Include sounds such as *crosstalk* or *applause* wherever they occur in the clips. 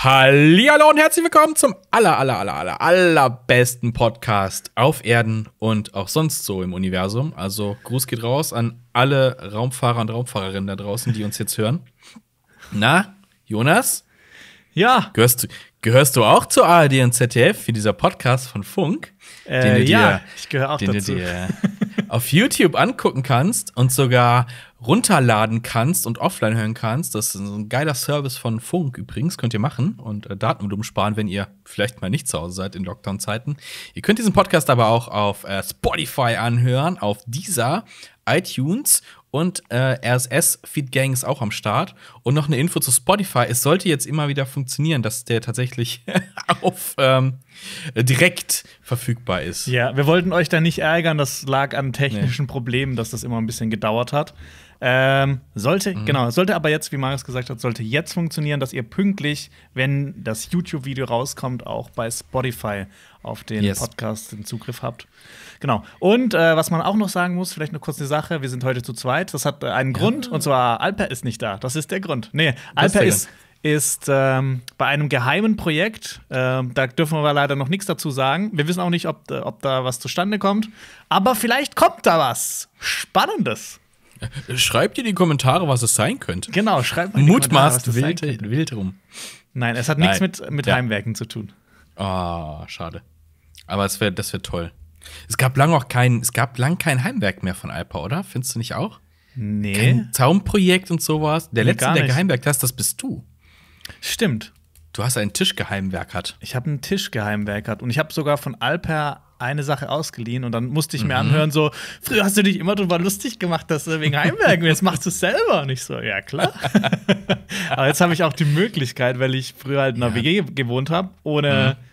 Hallo und herzlich willkommen zum aller aller aller aller allerbesten Podcast auf Erden und auch sonst so im Universum. Also Gruß geht raus an alle Raumfahrer und Raumfahrerinnen da draußen, die uns jetzt hören. Na, Jonas? Ja. Gehörst du, gehörst du auch zur ARD und ZDF wie dieser Podcast von Funk? Äh, ja, dir, ich gehöre auch den dazu. Du dir *laughs* auf YouTube angucken kannst und sogar runterladen kannst und offline hören kannst. Das ist ein geiler Service von Funk übrigens, könnt ihr machen und äh, Datenvolumen sparen, wenn ihr vielleicht mal nicht zu Hause seid in Lockdown-Zeiten. Ihr könnt diesen Podcast aber auch auf äh, Spotify anhören, auf dieser, iTunes und äh, RSS-Feed-Gang ist auch am Start. Und noch eine Info zu Spotify. Es sollte jetzt immer wieder funktionieren, dass der tatsächlich *laughs* auf ähm, direkt verfügbar ist. Ja, wir wollten euch da nicht ärgern. Das lag an technischen nee. Problemen, dass das immer ein bisschen gedauert hat. Ähm, sollte, mhm. genau, sollte aber jetzt, wie Marius gesagt hat, sollte jetzt funktionieren, dass ihr pünktlich, wenn das YouTube-Video rauskommt, auch bei Spotify auf den yes. Podcast den Zugriff habt. Genau. Und äh, was man auch noch sagen muss, vielleicht kurz eine Sache, wir sind heute zu zweit. Das hat äh, einen ja. Grund, und zwar Alper ist nicht da. Das ist der Grund. Nee, Alper ist ist ähm, bei einem geheimen Projekt. Ähm, da dürfen wir leider noch nichts dazu sagen. Wir wissen auch nicht, ob, äh, ob da was zustande kommt. Aber vielleicht kommt da was Spannendes. Äh, schreibt in die Kommentare, was es sein könnte. Genau, schreibt mal Mutmaßt wild, wild rum. Nein, es hat nichts mit, mit ja. Heimwerken zu tun. Ah, oh, schade. Aber es wär, das wäre toll. Es gab lang auch kein, es gab lang kein Heimwerk mehr von Alpa, oder? Findest du nicht auch? Nee. Kein Zaumprojekt und sowas. Der nee, letzte, der geheimwerkt hast, das bist du. Stimmt. Du hast einen Tisch geheimwerkert. Ich habe einen Tisch geheimwerkert und ich habe sogar von Alper eine Sache ausgeliehen und dann musste ich mir mhm. anhören so, früher hast du dich immer drüber lustig gemacht, dass du wegen Heimwerken, jetzt machst du es selber. Und ich so, ja klar. *laughs* Aber jetzt habe ich auch die Möglichkeit, weil ich früher halt in einer ja. WG gewohnt habe, ohne mhm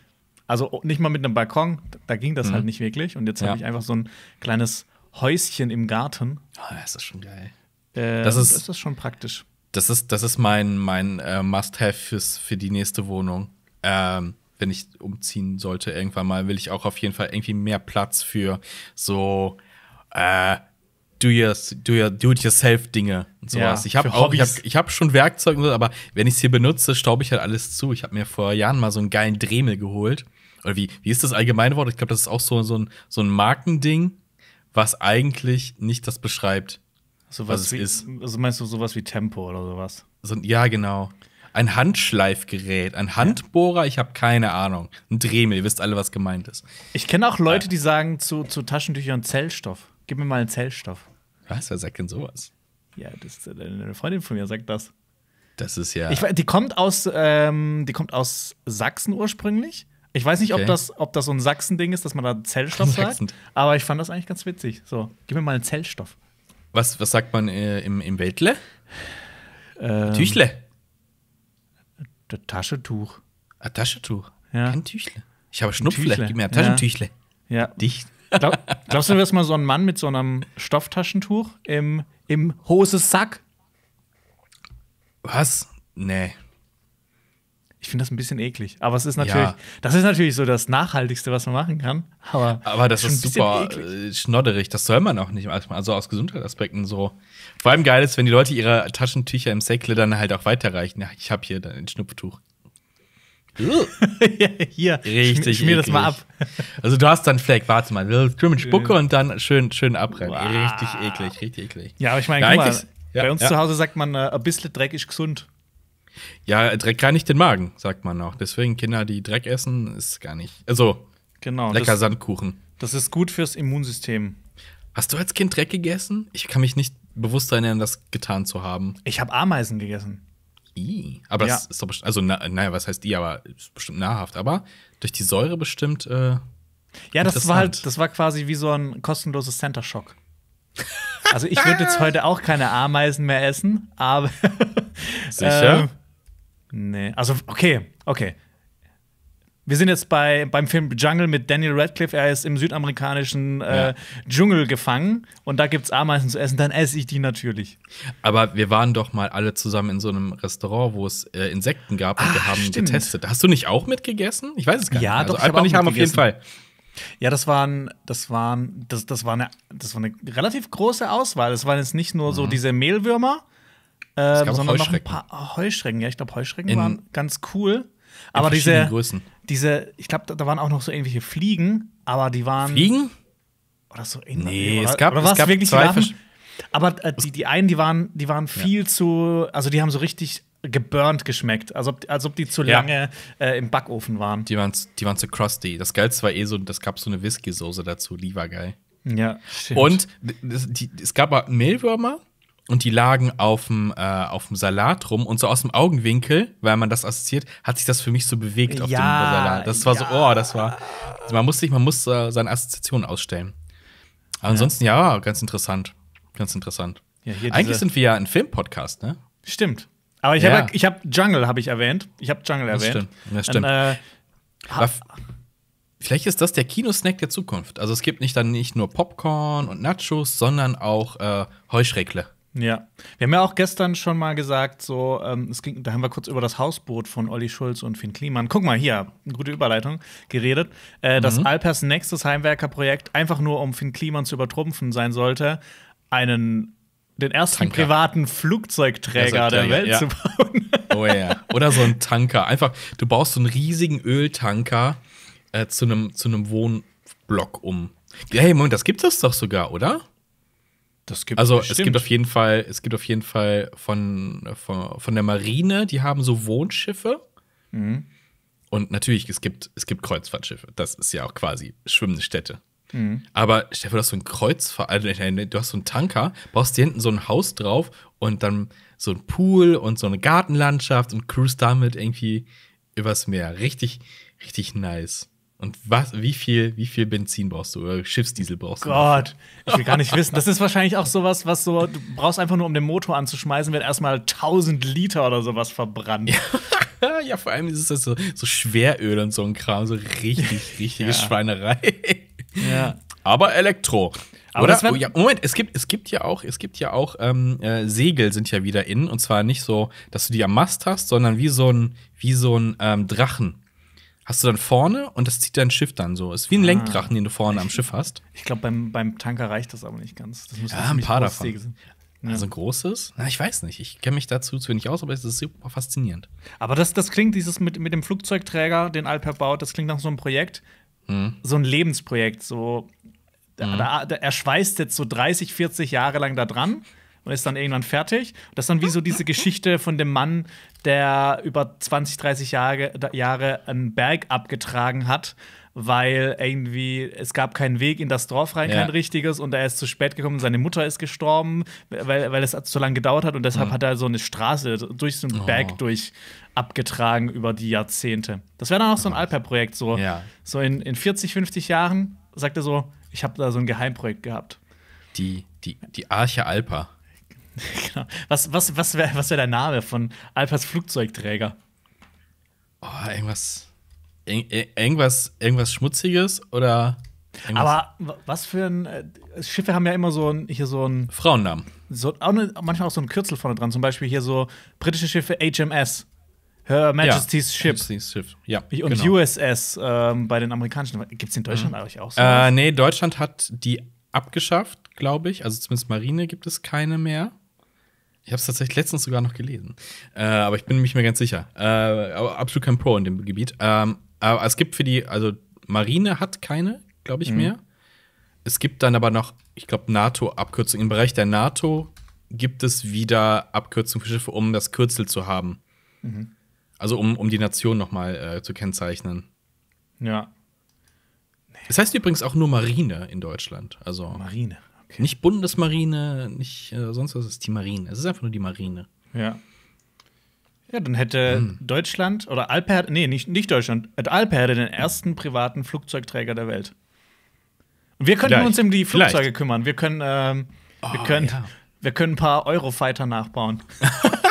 also oh, nicht mal mit einem Balkon, da ging das halt mhm. halt nicht wirklich. Und jetzt ja. habe ich einfach so ein kleines Häuschen im Garten. Oh, das ist schon geil. Äh, das, ist, ist, schon praktisch. Das ist, das ist mein, mein äh, Must-Have für die nächste Wohnung. Ähm, wenn ich umziehen sollte irgendwann mal, will ich auch auf jeden Fall irgendwie mehr Platz für so äh, do your do your do it yourself Dinge und sowas. Ja, ich habe ich habe ich hab schon Werkzeuge, aber wenn ich es hier benutze, staube ich halt alles zu. Ich habe mir vor Jahren mal so einen geilen Dremel geholt oder wie, wie ist das allgemeine Wort? Ich glaube, das ist auch so, so, ein, so ein Markending, was eigentlich nicht das beschreibt, so was, es wie, ist. Also meinst du sowas wie Tempo oder sowas? So, ja, genau. Ein Handschleifgerät, ein Handbohrer, ich habe keine Ahnung. Ein Dremel, ihr wisst alle, was gemeint ist. Ich kenne auch Leute, ja. die sagen zu, zu Taschentüchern Zellstoff. Gib mir mal einen Zellstoff. Was? Wer sagt denn sowas? Ja, das, eine Freundin von mir sagt das. Das ist ja. Ich, die kommt aus, ähm, die kommt aus Sachsen ursprünglich ich weiß nicht, okay. ob, das, ob das so ein Sachsen-Ding ist, dass man da Zellstoff sagt, aber ich fand das eigentlich ganz witzig. So, gib mir mal einen Zellstoff. Was, was sagt man äh, im, im Weltle? Ähm, Tüchle. D Taschentuch. Ein Taschentuch? Ja. Kein Tüchle. Ich habe Schnupfle. Tüchle. Gib mir ein Taschentüchle. Ja. ja. Dicht. Glaub, glaubst du, du wirst mal so ein Mann mit so einem Stofftaschentuch im, im Hosesack? Was? Nee. Ich finde das ein bisschen eklig. Aber es ist natürlich, ja. das ist natürlich so das Nachhaltigste, was man machen kann. Aber, aber das ist super äh, schnodderig. Das soll man auch nicht. Also aus Gesundheitsaspekten so. Vor allem geil ist, wenn die Leute ihre Taschentücher im Säckle dann halt auch weiterreichen. Ja, ich habe hier dann ein Schnupftuch. hier, richtig. Ich Schmier das mal ab. also du hast dann Fleck, warte mal, Du mit Spucke und dann schön, schön abrennen. Wow. Richtig eklig, richtig eklig. Ja, aber ich meine, ja, guck mal, ja, bei uns zu Hause sagt man, äh, ein bisschen dreckig ist gesund. Ja, Dreck nicht den Magen, sagt man auch. Deswegen Kinder, die Dreck essen, ist gar nicht. Also, genau, lecker das, Sandkuchen. Das ist gut fürs Immunsystem. Hast du als Kind Dreck gegessen? Ich kann mich nicht bewusst erinnern, das getan zu haben. Ich habe Ameisen gegessen. I. Aber das ist doch bestimmt, also na, naja, was heißt I, aber ist bestimmt nahrhaft. Aber durch die Säure bestimmt. Äh, ja, das war halt, das war quasi wie so ein kostenloses Center Shock. Also ich würde jetzt heute auch keine Ameisen mehr essen, aber. *laughs* Sicher? *laughs* Ähm, Nee, also okay, okay. Wir sind jetzt bei, beim Film Jungle mit Daniel Radcliffe. Er ist im südamerikanischen äh, ja. Dschungel gefangen und da gibt es Ameisen zu essen. Dann esse ich die natürlich. Aber wir waren doch mal alle zusammen in so einem Restaurant, wo es äh, Insekten gab und Ach, wir ah, haben stimmt. getestet. Hast du nicht auch mitgegessen? Ich weiß es gar ja, nicht. Ja, doch, also ich habe auch haben auf jeden Fall. Ja, das waren, das waren, das, das war eine, das war eine relativ große Auswahl. Es waren jetzt nicht nur mhm. so diese Mehlwürmer, ähm, sondern noch ein paar ah, Heuschrecken. Ja, ich glaube, Heuschrecken in, waren ganz cool. Aber diese, Größen. diese, ich glaube, da waren auch noch so irgendwelche Fliegen, aber die waren. Fliegen? Oder so ähnlich. Nee, oder, es gab, oder es gab wirklich zwei Aber äh, die, die einen, die waren, die waren viel ja. zu, also die haben so richtig geburnt geschmeckt, als ob, als ob die zu ja. lange äh, im Backofen waren. Die waren, die waren zu crusty. Das Geilste war eh so, das gab so eine Whisky-Soße dazu, die war geil. Ja, stimmt. Und die, die, es gab Mehlwürmer, und die lagen auf dem äh, auf'm Salat rum und so aus dem Augenwinkel, weil man das assoziiert, hat sich das für mich so bewegt auf ja, dem Salat. Das war ja. so, oh, das war. Also man muss sich, man muss äh, seine Assoziationen ausstellen. Aber ansonsten, ja, ganz interessant. Ganz interessant. Eigentlich sind wir ja ein Filmpodcast, ne? Stimmt. Aber ich habe ich hab Jungle habe ich erwähnt. Ich habe Jungle das erwähnt. Stimmt. Das stimmt. Dann, äh, Vielleicht ist das der Kinosnack der Zukunft. Also es gibt nicht dann nicht nur Popcorn und Nachos, sondern auch äh, Heuschreckle. Ja, wir haben ja auch gestern schon mal gesagt, so, ähm, es ging, da haben wir kurz über das Hausboot von Olli Schulz und Finn Kliman, guck mal hier, eine gute Überleitung, geredet, äh, mhm. dass Alpers nächstes Heimwerkerprojekt einfach nur, um Finn Kliman zu übertrumpfen sein sollte, einen, den ersten Tanker. privaten Flugzeugträger der Welt ja. zu bauen. Oh ja, oder so ein Tanker. Einfach, du baust so einen riesigen Öltanker äh, zu einem zu Wohnblock um. Hey, Moment, das gibt es doch sogar, oder? also bestimmt. es gibt auf jeden Fall, es gibt auf jeden Fall von, von, von der Marine, die haben so Wohnschiffe. Mhm. Und natürlich, es gibt, es gibt Kreuzfahrtschiffe. Das ist ja auch quasi schwimmende Städte. Mhm. Aber Stefan, du hast so ein Kreuzfahrt, äh, du hast so einen Tanker, baust dir hinten so ein Haus drauf und dann so ein Pool und so eine Gartenlandschaft und cruise damit irgendwie übers Meer. Richtig, richtig nice. Und was, wie viel, wie viel Benzin brauchst du oder Schiffsdiesel brauchst du? Gott, ich will gar nicht wissen. Das ist wahrscheinlich auch sowas, was so, du brauchst einfach nur, um den Motor anzuschmeißen, wird erstmal 1000 Liter oder sowas verbrannt. Ja, *laughs* ja vor allem ist das so, so Schweröl und so ein Kram, so richtig, *laughs* richtige ja. Schweinerei. Ja. Aber Elektro. Aber oder? Oh, ja, Moment, es gibt, es gibt ja auch, es gibt ja auch ähm, äh, Segel sind ja wieder in und zwar nicht so, dass du die am Mast hast, sondern wie so ein, wie so ein ähm, Drachen hast du dann vorne und das zieht dein Schiff dann so. Ist wie ein ah. Lenkdrachen, den du vorne am Schiff hast. Ich glaube, beim, beim Tanker reicht das aber nicht ganz. Das muss ja, ein paar davon. Sein. Ja. Also ein großes? Na, ich weiß nicht. Ich kenne mich dazu zu wenig aus, aber es ist super faszinierend. Aber das, das klingt, dieses mit, mit dem Flugzeugträger, den Alper baut, das klingt nach so einem Projekt, mhm. so ein Lebensprojekt. So, mhm. da, da, er schweißt jetzt so 30, 40 Jahre lang da dran und ist dann irgendwann fertig. Das ist dann wie so diese Geschichte von dem Mann, der über 20, 30 Jahre, Jahre einen Berg abgetragen hat weil irgendwie es gab keinen Weg in das Dorf rein, ja. kein richtiges, und er ist zu spät gekommen, seine Mutter ist gestorben, weil, weil es zu lange gedauert hat und deshalb mhm. hat er so eine Straße durch so einen oh. Berg durch abgetragen über die Jahrzehnte. Das wäre dann auch so ein Alper-Projekt, so, ja. so in, in 40, 50 Jahren sagt er so, ich habe da so ein Geheimprojekt gehabt. Die, die, die Arche Alper. *laughs* genau. Was, was, was wäre was wär der Name von Alpers Flugzeugträger? Oh, irgendwas. irgendwas, irgendwas Schmutziges oder. Irgendwas? Aber was für ein. Äh, Schiffe haben ja immer so ein. Hier so ein Frauennamen. So, auch ne, manchmal auch so ein Kürzel vorne dran. Zum Beispiel hier so britische Schiffe HMS. Her Majesty's ja, Ship. Majesty's Ship. Ja, und genau. USS ähm, bei den amerikanischen. Gibt es in Deutschland mhm. eigentlich auch so? Äh, nee, Deutschland hat die abgeschafft, glaube ich. Also zumindest Marine gibt es keine mehr. Ich habe es tatsächlich letztens sogar noch gelesen. Äh, aber ich bin nicht mehr ganz sicher. Äh, aber absolut kein Pro in dem Gebiet. Ähm, aber es gibt für die, also Marine hat keine, glaube ich, mhm. mehr. Es gibt dann aber noch, ich glaube, NATO-Abkürzungen. Im Bereich der NATO gibt es wieder Abkürzungen für Schiffe, um das Kürzel zu haben. Mhm. Also um, um die Nation noch mal äh, zu kennzeichnen. Ja. Es Das heißt übrigens auch nur Marine in Deutschland. Also Marine. Okay. Nicht Bundesmarine, nicht äh, sonst was, es ist die Marine. Es ist einfach nur die Marine. Ja. Ja, dann hätte hm. Deutschland oder Alper, nee, nicht, nicht Deutschland, Alper den ersten privaten Flugzeugträger der Welt. Und wir könnten Vielleicht. uns um die Flugzeuge Vielleicht. kümmern. Wir können, ähm, oh, wir können, ja. wir können ein paar Eurofighter nachbauen. *laughs*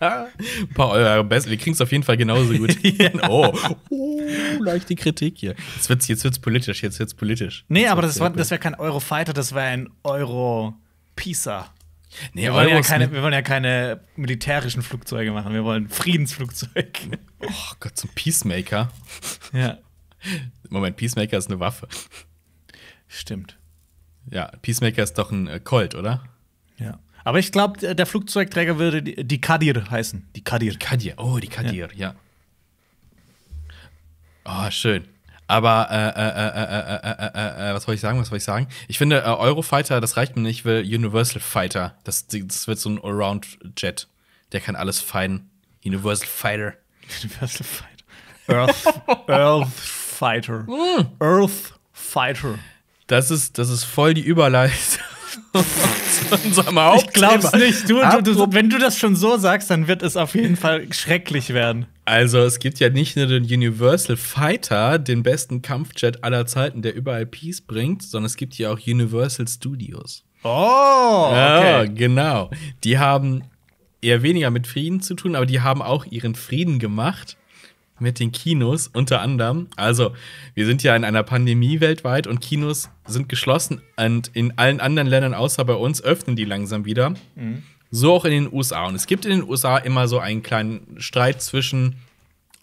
Ein paar Euro Wir kriegen es auf jeden Fall genauso gut hin. *laughs* *laughs* Oh. oh, leichte Kritik hier. Jetzt wird's, jetzt wird's politisch, jetzt wird's politisch. Nee, jetzt aber das, war, das wäre kein Eurofighter, das wäre ein Euro-Pisa. Nee, wir, wollen ja keine, wir wollen ja keine militärischen Flugzeuge machen, wir wollen Friedensflugzeuge. Oh Gott, zum Peacemaker. Ja. *laughs* Moment, Peacemaker ist eine Waffe. Stimmt. Ja, Peacemaker ist doch ein äh, Colt, oder? Ja. Aber ich glaube, der Flugzeugträger würde die, Kadir heißen. Die Kadir. Die Kadir, oh, die Kadir, ja. ja. Oh, schön. Aber äh, äh, äh, äh, äh, äh, äh, was wollte ich sagen? Was wollte ich sagen? Ich finde Eurofighter, das reicht mir nicht. Ich will Universal Fighter. Das, das wird so ein Allround Jet. Der kann alles feinen. Universal Fighter. Universal Fighter. Earth, Earth Fighter. Mm. Earth Fighter. Das ist, das ist voll die Überleitung. *laughs* ich glaub's nicht. Du, du, du, wenn du das schon so sagst, dann wird es auf jeden Fall schrecklich werden. Also, es gibt ja nicht nur den Universal Fighter, den besten Kampfjet aller Zeiten, der überall Peace bringt, sondern es gibt ja auch Universal Studios. Oh, okay. ja, genau. Die haben eher weniger mit Frieden zu tun, aber die haben auch ihren Frieden gemacht mit den Kinos unter anderem. Also, wir sind ja in einer Pandemie weltweit und Kinos sind geschlossen und in allen anderen Ländern außer bei uns öffnen die langsam wieder. Mhm. So auch in den USA. Und es gibt in den USA immer so einen kleinen Streit zwischen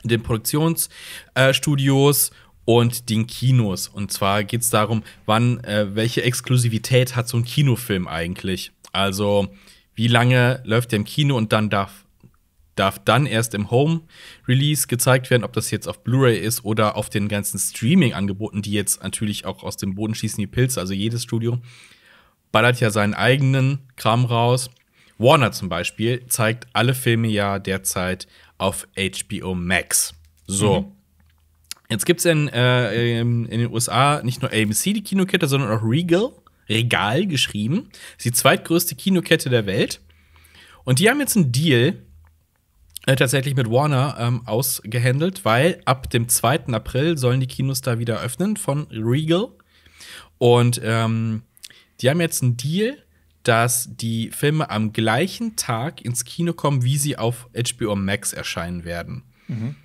den Produktionsstudios äh, und den Kinos. Und zwar geht es darum, wann, äh, welche Exklusivität hat so ein Kinofilm eigentlich? Also, wie lange läuft der im Kino und dann darf darf dann erst im Home-Release gezeigt werden, ob das jetzt auf Blu-ray ist oder auf den ganzen Streaming-Angeboten, die jetzt natürlich auch aus dem Boden schießen, die Pilze, also jedes Studio ballert ja seinen eigenen Kram raus. Warner zum Beispiel zeigt alle Filme ja derzeit auf HBO Max. So. Mhm. Jetzt gibt es in, äh, in den USA nicht nur AMC, die Kinokette, sondern auch Regal, Regal geschrieben. Das ist die zweitgrößte Kinokette der Welt. Und die haben jetzt einen Deal äh, tatsächlich mit Warner ähm, ausgehändelt, weil ab dem 2. April sollen die Kinos da wieder öffnen von Regal. Und ähm, die haben jetzt einen Deal, dass die Filme am gleichen Tag ins Kino kommen, wie sie auf HBO Max erscheinen werden. Mhm.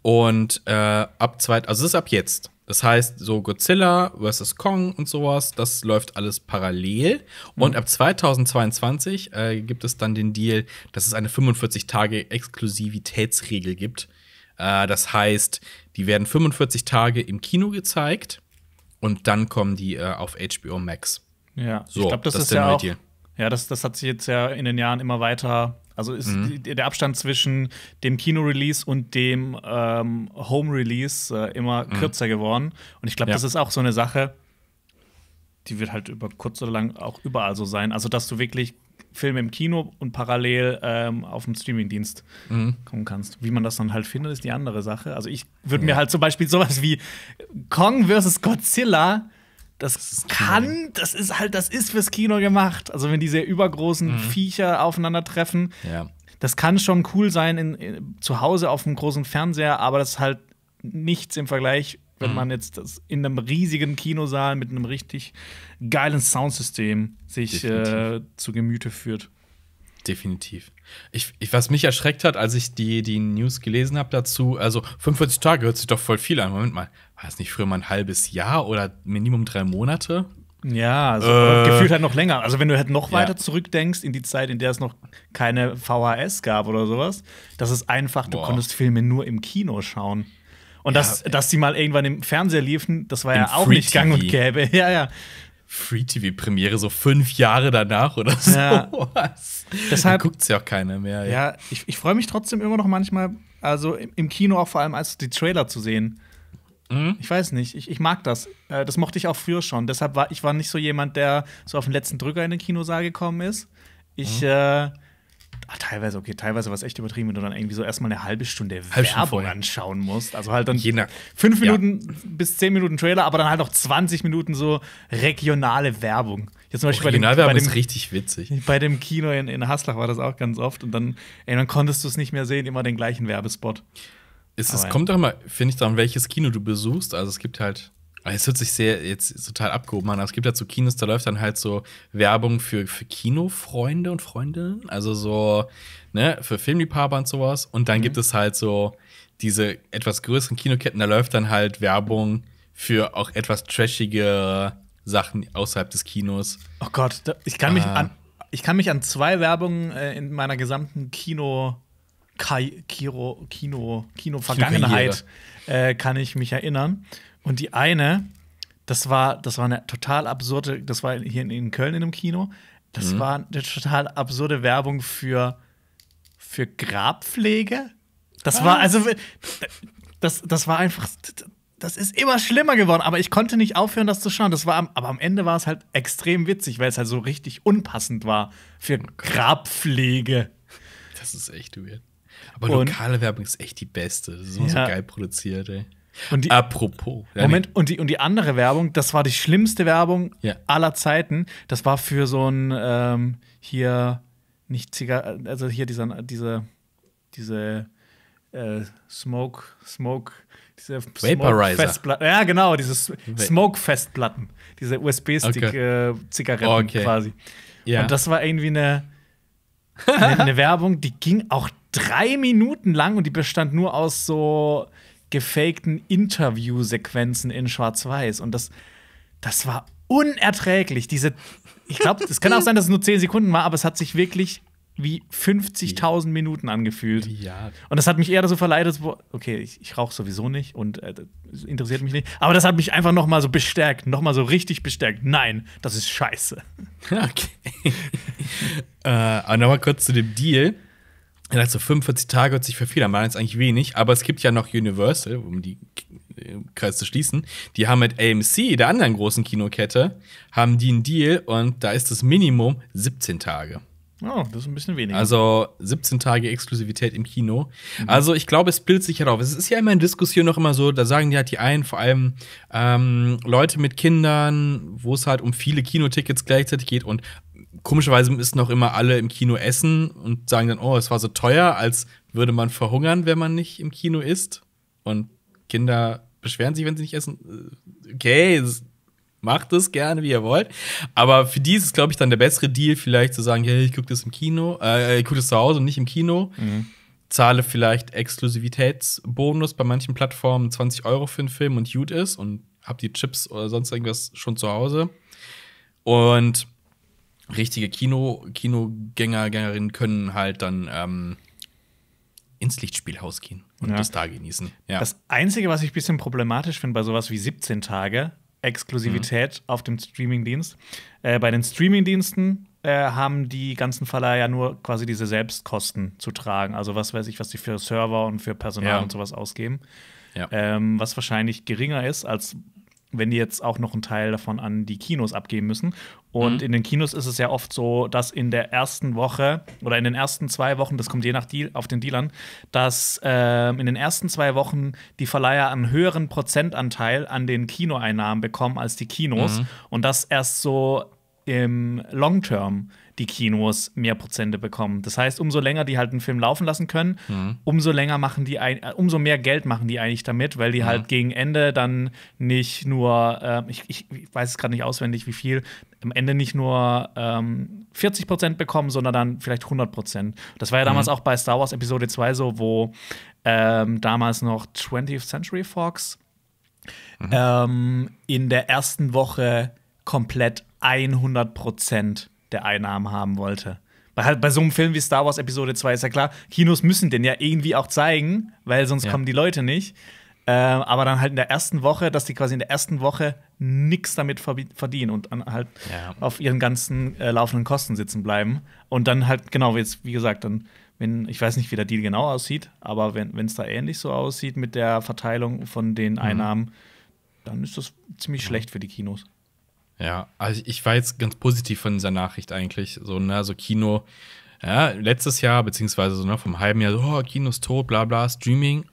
Und äh, ab zweit, also es ist ab jetzt. Das heißt, so Godzilla vs. Kong und sowas, das läuft alles parallel. Mhm. Und ab 2022 äh, gibt es dann den Deal, dass es eine 45-Tage-Exklusivitätsregel gibt. Äh, das heißt, die werden 45 Tage im Kino gezeigt und dann kommen die äh, auf HBO Max. Ja, so, ich glaube, das, das, ist der ja neue auch, Deal. Ja, das, das hat sich jetzt ja in den Jahren immer weiter also ist mhm. der Abstand zwischen dem Kino-Release und dem ähm, Home-Release äh, immer mhm. kürzer geworden. Und ich glaube, ja. das ist auch so eine Sache, die wird halt über kurz oder lang auch überall so sein. Also, dass du wirklich Filme im Kino und parallel ähm, auf dem Streamingdienst mhm. kommen kannst. Wie man das dann halt findet, ist die andere Sache. Also ich würde ja. mir halt zum Beispiel sowas wie Kong vs. Godzilla das, das kann, das ist halt, das ist fürs Kino gemacht. Also wenn diese übergroßen mhm. Viecher aufeinandertreffen, ja. das kann schon cool sein in, in, zu Hause auf einem großen Fernseher, aber das ist halt nichts im Vergleich, wenn mhm. man jetzt in einem riesigen Kinosaal mit einem richtig geilen Soundsystem sich äh, zu Gemüte führt. Definitiv. Ich, ich, was mich erschreckt hat, als ich die, die News gelesen habe dazu, also 45 Tage hört sich doch voll viel an. Moment mal, war das nicht früher mal ein halbes Jahr oder Minimum drei Monate? Ja, also äh, gefühlt halt noch länger. Also wenn du halt noch ja. weiter zurückdenkst in die Zeit, in der es noch keine VHS gab oder sowas, das ist einfach, du Boah. konntest Filme nur im Kino schauen. Und ja, dass, äh. dass sie mal irgendwann im Fernseher liefen, das war ja auch Free nicht TV. gang und gäbe. *laughs* Ja, ja. Free TV-Premiere, so fünf Jahre danach oder so. Ja. *laughs* Deshalb guckt es ja auch keiner mehr. Ja, ja ich, ich freue mich trotzdem immer noch manchmal, also im Kino auch vor allem, als die Trailer zu sehen. Mhm. Ich weiß nicht, ich, ich mag das. Äh, das mochte ich auch früher schon. Deshalb war ich war nicht so jemand, der so auf den letzten Drücker in den Kinosaal gekommen ist. Ich, mhm. äh, Ach, teilweise, okay, teilweise war es echt übertrieben, wenn du dann irgendwie so erstmal eine halbe Stunde halbe Werbung anschauen musst. Also halt dann Je fünf Minuten ja. bis zehn Minuten Trailer, aber dann halt noch 20 Minuten so regionale Werbung. Jetzt zum Beispiel Original bei dem, bei dem, ist richtig witzig. Bei dem Kino in, in Haslach war das auch ganz oft und dann, ey, dann konntest du es nicht mehr sehen, immer den gleichen Werbespot. Es, es kommt doch mal, finde ich, daran, welches Kino du besuchst. Also es gibt halt, ah, es hört sich sehr jetzt total abgehoben an, aber es gibt halt so Kinos, da läuft dann halt so Werbung für, für Kinofreunde und Freundinnen, also so, ne, für Filmliebhaber und sowas. Und dann mhm. gibt es halt so diese etwas größeren Kinoketten, da läuft dann halt Werbung für auch etwas trashige Sachen außerhalb des Kinos. Oh Gott, ich kann mich, ah. an, ich kann mich an zwei Werbungen äh, in meiner gesamten Kino. Kai, Kiro, Kino, Kino Vergangenheit äh, kann ich mich erinnern. Und die eine, das war, das war eine total absurde, das war hier in, in Köln in einem Kino. Das mhm. war eine total absurde Werbung für, für Grabpflege. Das war, also, äh, das, das war einfach, das ist immer schlimmer geworden, aber ich konnte nicht aufhören, das zu schauen. Das war am, aber am Ende war es halt extrem witzig, weil es halt so richtig unpassend war für oh Grabpflege. Das ist echt weird. Aber und, lokale Werbung ist echt die beste. Das ist immer ja. so geil produziert, ey. Und die, Apropos. Moment, und die, und die andere Werbung, das war die schlimmste Werbung ja. aller Zeiten. Das war für so ein ähm, hier nicht Zigaretten, also hier dieser, diese, diese äh, Smoke, Smoke, diese Vaporizer. Smoke ja, genau, diese Smoke-Festplatten, diese USB-Stick-Zigaretten okay. äh, oh, okay. quasi. Ja. Und das war irgendwie eine, eine, eine *laughs* Werbung, die ging auch drei Minuten lang und die bestand nur aus so gefakten Interview-Sequenzen in Schwarz-Weiß. Und das, das war unerträglich. Diese, ich glaube, es kann auch sein, dass es nur zehn Sekunden war, aber es hat sich wirklich wie 50.000 Minuten angefühlt. Ja. Und das hat mich eher so verleitet, okay, ich, ich rauche sowieso nicht und äh, interessiert mich nicht. Aber das hat mich einfach noch mal so bestärkt, noch mal so richtig bestärkt. Nein, das ist scheiße. *laughs* Okay. *laughs* äh, aber noch mal kurz zu dem Deal. Er dachte so, 45 Tage hat sich für viele an, ist eigentlich wenig, aber es gibt ja noch Universal, um die äh, Kreis zu schließen. Die haben mit AMC, der anderen großen Kinokette, haben die einen Deal und da ist das Minimum 17 Tage. Oh, das ist ein bisschen weniger. Also 17 Tage Exklusivität im Kino. Mhm. Also ich glaube, es bildet sich herauf. Es ist ja immer in Diskussion noch immer so, da sagen die halt die einen, vor allem ähm, Leute mit Kindern, wo es halt um viele Kinotickets gleichzeitig geht und komischerweise müssen noch immer alle im Kino essen und sagen dann, oh, es war so teuer, als würde man verhungern, wenn man nicht im Kino isst. Und Kinder beschweren sich, wenn sie nicht essen. Äh, okay, das Macht es gerne, wie ihr wollt. Aber für die ist es, glaube ich, dann der bessere Deal, vielleicht zu sagen, hey, ich gucke das im Kino, äh, ich gucke das zu Hause und nicht im Kino. Mhm. Zahle vielleicht Exklusivitätsbonus bei manchen Plattformen 20 Euro für einen Film und gut ist und hab die Chips oder sonst irgendwas schon zu Hause. Und richtige Kino, Kinogänger, Gängerinnen können halt dann ähm, ins Lichtspielhaus gehen und ja. das da genießen. Ja. Das Einzige, was ich ein bisschen problematisch finde bei sowas wie 17 Tage, Exklusivität mhm. auf dem Streamingdienst. Äh, bei den Streamingdiensten äh, haben die ganzen Verleiher ja nur quasi diese Selbstkosten zu tragen. Also was weiß ich, was die für Server und für Personal ja. und sowas ausgeben. Ja. Ähm, was wahrscheinlich geringer ist als wenn die jetzt auch noch einen Teil davon an die Kinos abgeben müssen. Und mhm. in den Kinos ist es ja oft so, dass in der ersten Woche oder in den ersten zwei Wochen, das kommt je nach Deal, auf den Dealern, dass äh, in den ersten zwei Wochen die Verleiher einen höheren Prozentanteil an den Kinoeinnahmen bekommen als die Kinos. Mhm. Und das erst so im Long Term die Kinos mehr Prozente bekommen. Das heißt, umso länger die halt einen Film laufen lassen können, mhm. umso länger machen die ein, äh, umso mehr Geld machen die eigentlich damit, weil die mhm. halt gegen Ende dann nicht nur, äh, ich, ich, weiß es gerade nicht auswendig, wie viel, am Ende nicht nur ähm, 40 Prozent bekommen, sondern dann vielleicht 100 Prozent. Das war ja damals mhm. auch bei Star Wars Episode 2 so, wo ähm, damals noch 20th Century Fox mhm. ähm, in der ersten Woche komplett 100 Prozent der Einnahmen haben wollte. Bei, halt, bei so einem Film wie Star Wars Episode 2 ist ja klar, Kinos müssen den ja irgendwie auch zeigen, weil sonst ja. kommen die Leute nicht. Äh, aber dann halt in der ersten Woche, dass die quasi in der ersten Woche nichts damit verdienen und halt ja. auf ihren ganzen äh, laufenden Kosten sitzen bleiben. Und dann halt, genau, jetzt, wie gesagt, dann, wenn, ich weiß nicht, wie der Deal genau aussieht, aber wenn es da ähnlich so aussieht mit der Verteilung von den mhm. Einnahmen, mhm. dann ist das ziemlich schlecht für die Kinos. Ja, also ich war jetzt ganz positiv von dieser Nachricht eigentlich. So, ne, so also Kino, ja, letztes Jahr, beziehungsweise so ne, vom halben Jahr, so, oh, Kino ist tot, bla bla, Streaming.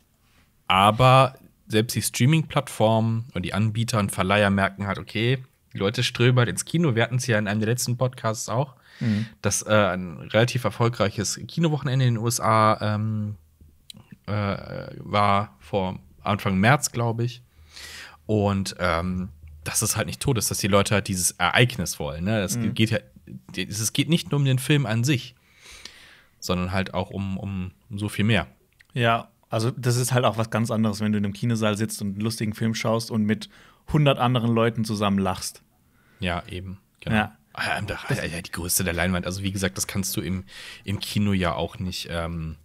Aber selbst die Streaming-Plattformen und die Anbieter und Verleiher merken halt, okay, die Leute strömen halt ins Kino. Wir hatten es ja in einem der letzten Podcasts auch, mhm. dass äh, ein relativ erfolgreiches Kinowochenende in den USA ähm, äh, war vor Anfang März, glaube ich. Und ähm, dass es halt nicht tot ist, dass die Leute halt dieses Ereignis wollen. Ne? Es mhm. geht ja, es geht nicht nur um den Film an sich, sondern halt auch um, um, so viel mehr. Ja, also das ist halt auch was ganz anderes, wenn du in einem Kinosaal sitzt und einen lustigen Film schaust und mit 100 anderen Leuten zusammen lachst. Ja, eben. Genau. Ah, ja. ja, die Größe der Leinwand. Also wie gesagt, das kannst du im, im Kino ja auch nicht. Ähm,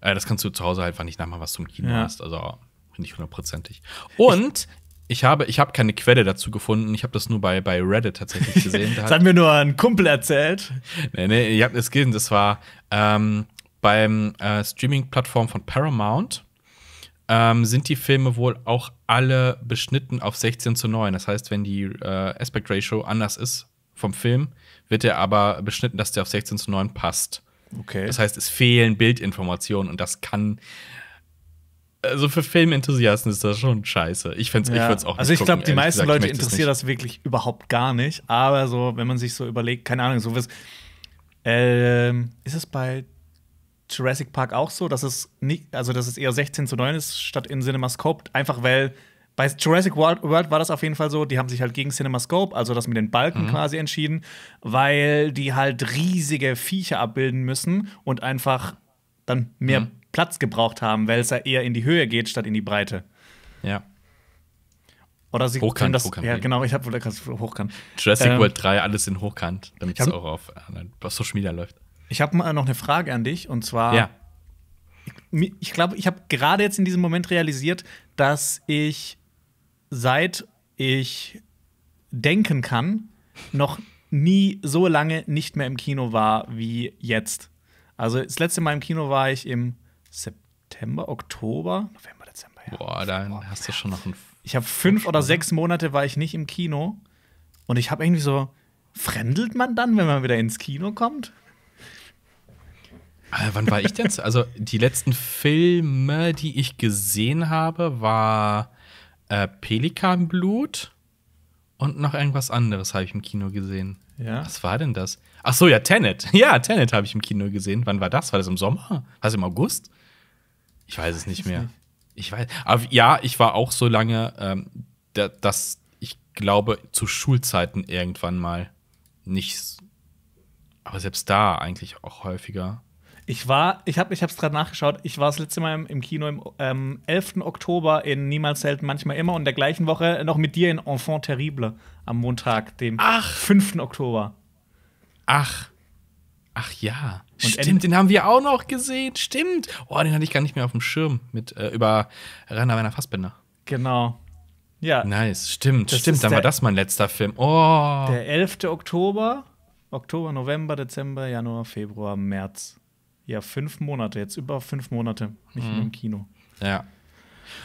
äh, das kannst du zu Hause halt einfach nicht nachmachen, was du im Kino ja. hast. Also nicht hundertprozentig. Und ich habe, ich habe keine Quelle dazu gefunden. Ich habe das nur bei, bei Reddit tatsächlich gesehen. *laughs* Da das hat mir nur ein Kumpel erzählt. Nee, nee, ich habe es gesehen. Das war ähm, beim äh, Streaming-Plattform von Paramount. Ähm, sind die Filme wohl auch alle beschnitten auf 16 zu 9. Das heißt, wenn die äh, Aspect Ratio anders ist vom Film, wird er aber beschnitten, dass der auf 16 zu 9 passt. Okay. Das heißt, es fehlen Bildinformationen und das kann also für Filmenthusiasten ist das schon scheiße. Ich find's, ja. ich würd's auch nicht Also ich glaube, die meisten gesagt, Leute interessiert das wirklich überhaupt gar nicht. Aber so, wenn man sich so überlegt, keine Ahnung, so was. Ähm, ist es bei Jurassic Park auch so, dass es nicht, also dass es eher 16 zu 9 ist statt in CinemaScope, einfach weil bei Jurassic World, war das auf jeden Fall so, die haben sich halt gegen CinemaScope, also das mit den Balken mhm. quasi entschieden, weil die halt riesige Viecher abbilden müssen und einfach dann mehr mhm. Platz gebraucht haben, weil es ja eher in die Höhe geht statt in die Breite. Ja. Oder sie Hochkant, können das. Hochkant ja, genau, ich habe wohl Hochkant. Jurassic ähm, World 3, alles in Hochkant, damit es auch auf, äh, auf Social Media läuft. Ich habe mal noch eine Frage an dich und zwar. Ja. Ich glaube, ich habe gerade jetzt in diesem Moment realisiert, dass ich seit ich denken kann, noch nie so lange nicht mehr im Kino war wie jetzt. Also das letzte Mal im Kino war ich im September, Oktober, November, Dezember. Ja. Boah, dann Boah. hast du schon noch ein. Ich habe fünf oder sechs Monate war ich nicht im Kino und ich habe irgendwie so, fremdelt man dann, wenn man wieder ins Kino kommt? wann war ich denn? also die letzten Filme, die ich gesehen habe, war äh, Pelikanblut und noch irgendwas anderes habe ich im Kino gesehen. Ja. Was war denn das? Ach so, ja, Tenet. Ja, Tenet habe ich im Kino gesehen. Wann war das? War das im Sommer? War das im August? Ich weiß es nicht mehr. Nicht. Ich weiß. Aber ja, ich war auch so lange, ähm, da, dass ich glaube, zu Schulzeiten irgendwann mal nicht. Aber selbst da eigentlich auch häufiger. Ich war, ich habe ich hab's gerade nachgeschaut, ich war das letzte Mal im, Kino am ähm, 11. Oktober in Niemals selten, manchmal immer und der gleichen Woche noch mit dir in Enfant Terrible am Montag, dem Ach. 5. Oktober. Ach. Ach ja. Und Stimmt, Ed, den haben wir auch noch gesehen. Stimmt. Oh, den hatte ich gar nicht mehr auf dem Schirm mit äh, über Rainer Werner Fassbender. Genau. Ja. Nice. Stimmt, das stimmt. Dann war das mein letzter Film. Oh. Der 11. Oktober. Oktober, November, Dezember, Januar, Februar, März. Ja, fünf Monate. Jetzt über fünf Monate. Nicht mhm. nur im Kino. Ja.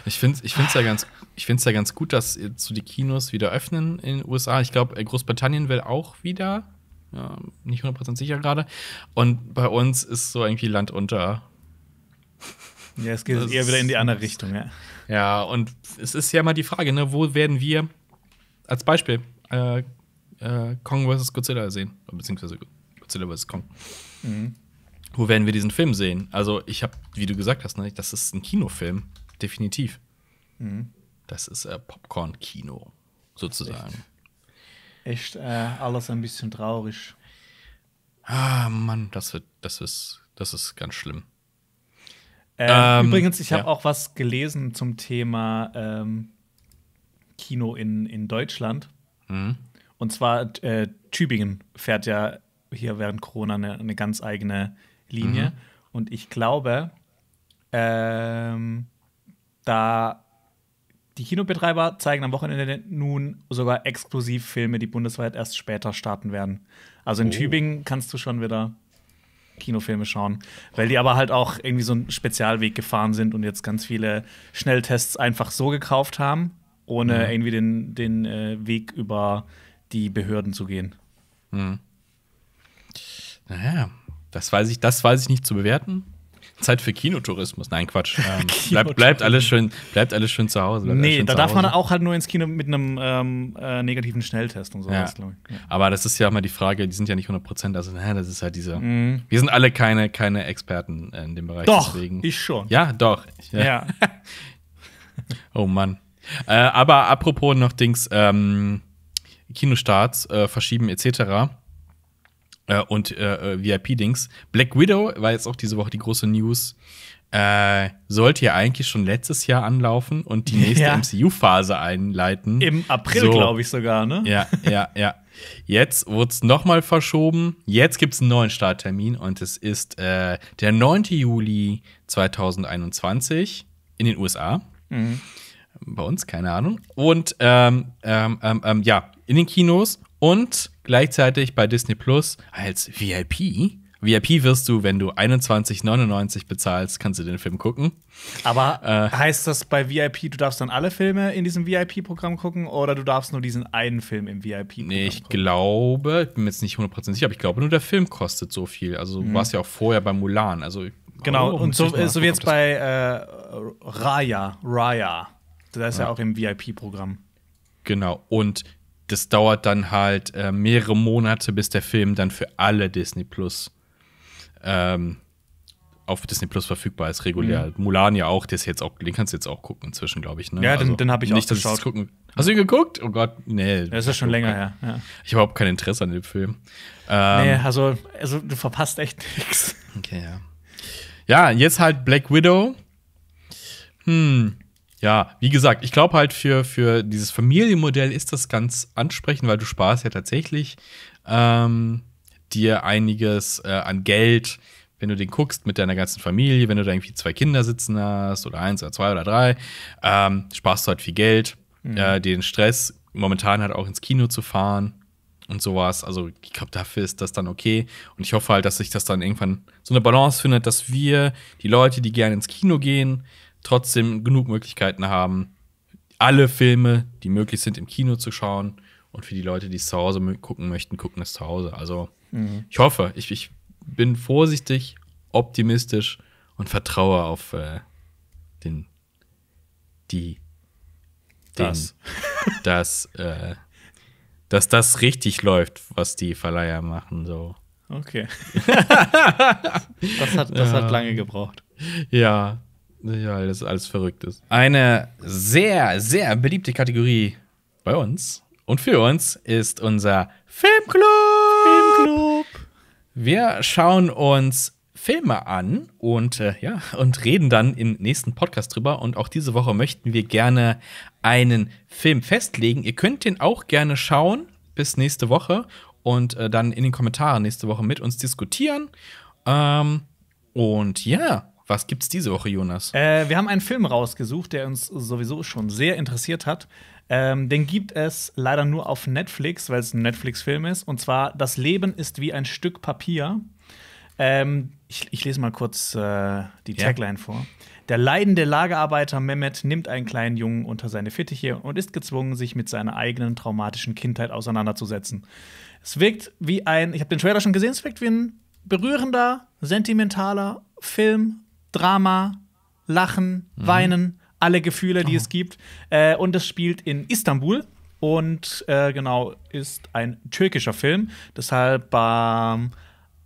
Ich finde es ich find's ja, ganz, ja ganz gut, dass so die Kinos wieder öffnen in den USA. Ich glaube, äh, Großbritannien will auch wieder ja, nicht 100% sicher gerade. Und bei uns ist so irgendwie Land unter. *laughs* Ja, es geht das eher wieder in die andere Richtung, ja. Ja, und es ist ja mal die Frage, ne, wo werden wir als Beispiel äh, äh, Kong vs. Godzilla sehen? Beziehungsweise Godzilla vs. Kong. Mhm. Wo werden wir diesen Film sehen? Also, ich habe, wie du gesagt hast, ne, das ist ein Kinofilm, definitiv. Mhm. Das ist äh, Popcorn-Kino, sozusagen. Echt? echt äh, alles ein bisschen traurig. Ah, Mann, das, wird, das, ist, das ist ganz schlimm. Ähm, ähm übrigens, ich habe ja. auch was gelesen zum Thema ähm, Kino in, in Deutschland. Mhm. Und zwar äh, Tübingen fährt ja hier während Corona eine, eine ganz eigene Linie. Mhm. Und ich glaube, ähm, da die Kinobetreiber zeigen am Wochenende nun sogar exklusiv Filme, die bundesweit erst später starten werden. Also in oh. Tübingen kannst du schon wieder Kinofilme schauen, weil die aber halt auch irgendwie so einen Spezialweg gefahren sind und jetzt ganz viele Schnelltests einfach so gekauft haben, ohne mhm. irgendwie den, den äh, Weg über die Behörden zu gehen. Mhm. Naja, das weiß ich, das weiß ich nicht zu bewerten. Zeit für Kinotourismus. Nein, Quatsch. *laughs* Ähm, bleibt, bleibt, alles schön, bleibt alles schön zu Hause. Nee, da darf Hause. man auch halt nur ins Kino mit einem ähm, äh, negativen Schnelltest und sowas, ja. ja. Aber das ist ja mal die Frage, die sind ja nicht 100%, also naja, das ist halt diese. Mhm. Wir sind alle keine, keine Experten in dem Bereich. Doch, deswegen. ich schon. Ja, doch. *laughs* Ja. ja. *laughs* oh Mann. Äh, aber apropos noch Dings, ähm, Kinostarts äh, verschieben etc äh, und äh, äh VIP-Dings. Black Widow war jetzt auch diese Woche die große News. Äh, sollte ja eigentlich schon letztes Jahr anlaufen und die *laughs* nächste ja. MCU-Phase einleiten. Im April, so. glaube ich sogar, ne? Ja, ja, ja. Jetzt wurde es nochmal verschoben. Jetzt gibt es einen neuen Starttermin und es ist äh, der 9. Juli 2021 in den USA. Mhm. Bei uns, keine Ahnung. Und ähm, ähm, ähm, ähm ja, in den Kinos und gleichzeitig bei Disney Plus als VIP. VIP wirst du, wenn du 21,99 bezahlst, kannst du den Film gucken. Aber äh, heißt das bei VIP, du darfst dann alle Filme in diesem VIP-Programm gucken oder du darfst nur diesen einen Film im VIP-Programm nee, ich gucken? glaube, ich bin mir jetzt nicht 100% sicher, aber ich glaube, nur der Film kostet so viel. Also mhm. du warst ja auch vorher bei Mulan. Also, genau, oh, und so, so wie jetzt bei äh, Raya. Raya. Das ist ja, ja auch im VIP-Programm. Genau, und das dauert dann halt äh, mehrere Monate, bis der Film dann für alle Disney Plus ähm, auf Disney Plus verfügbar ist, regulär. Mhm. Mulan ja auch, der jetzt auch, den kannst du jetzt auch gucken inzwischen, glaube ich. Ne? Ja, den, also, den habe ich nicht, auch geschaut. Gucken. Hast du ihn geguckt? Oh Gott, nee. Das ist ja schon länger her. Ja. Ich habe überhaupt kein Interesse an dem Film. Ähm, nee, also, also du verpasst echt *laughs* nichts. Okay, ja. Ja, jetzt halt Black Widow. Hm, ja, wie gesagt, ich glaube halt für, für dieses Familienmodell ist das ganz ansprechend, weil du sparst ja tatsächlich ähm, dir einiges äh, an Geld, wenn du den guckst mit deiner ganzen Familie, wenn du da irgendwie zwei Kinder sitzen hast oder eins oder zwei oder drei, ähm, sparst du halt viel Geld, mhm. äh, den Stress momentan halt auch ins Kino zu fahren und sowas. Also ich glaube, dafür ist das dann okay. Und ich hoffe halt, dass sich das dann irgendwann so eine Balance findet, dass wir, die Leute, die gerne ins Kino gehen, trotzdem genug Möglichkeiten haben, alle Filme, die möglich sind, im Kino zu schauen. Und für die Leute, die es zu Hause gucken möchten, gucken es zu Hause. Also mhm. ich hoffe, ich, ich, bin vorsichtig, optimistisch und vertraue auf äh, den, die, den, das, *laughs* dass, äh, dass das richtig läuft, was die Verleiher machen. So. Okay. *laughs* das hat, das ja. hat lange gebraucht. Ja, ja, weil das alles verrückt ist. Eine sehr, sehr beliebte Kategorie bei uns und für uns ist unser Filmclub. Filmclub. Wir schauen uns Filme an und äh, ja und reden dann im nächsten Podcast drüber und auch diese Woche möchten wir gerne einen Film festlegen. Ihr könnt den auch gerne schauen bis nächste Woche und äh, dann in den Kommentaren nächste Woche mit uns diskutieren. Ähm, und ja, was gibt's diese Woche, Jonas? Äh, wir haben einen Film rausgesucht, der uns sowieso schon sehr interessiert hat. Ähm, den gibt es leider nur auf Netflix, weil es ein Netflix-Film ist. Und zwar Das Leben ist wie ein Stück Papier. Ähm, ich, ich, lese mal kurz äh, die Tagline ja. vor. Der leidende Lagerarbeiter Mehmet nimmt einen kleinen Jungen unter seine Fittiche und ist gezwungen, sich mit seiner eigenen traumatischen Kindheit auseinanderzusetzen. Es wirkt wie ein, ich habe den Trailer schon gesehen, es wirkt wie ein berührender, sentimentaler Film Drama, Lachen, mhm. Weinen, alle Gefühle, die oh. es gibt. Äh, und das spielt in Istanbul und äh, genau ist ein türkischer Film. Deshalb ähm,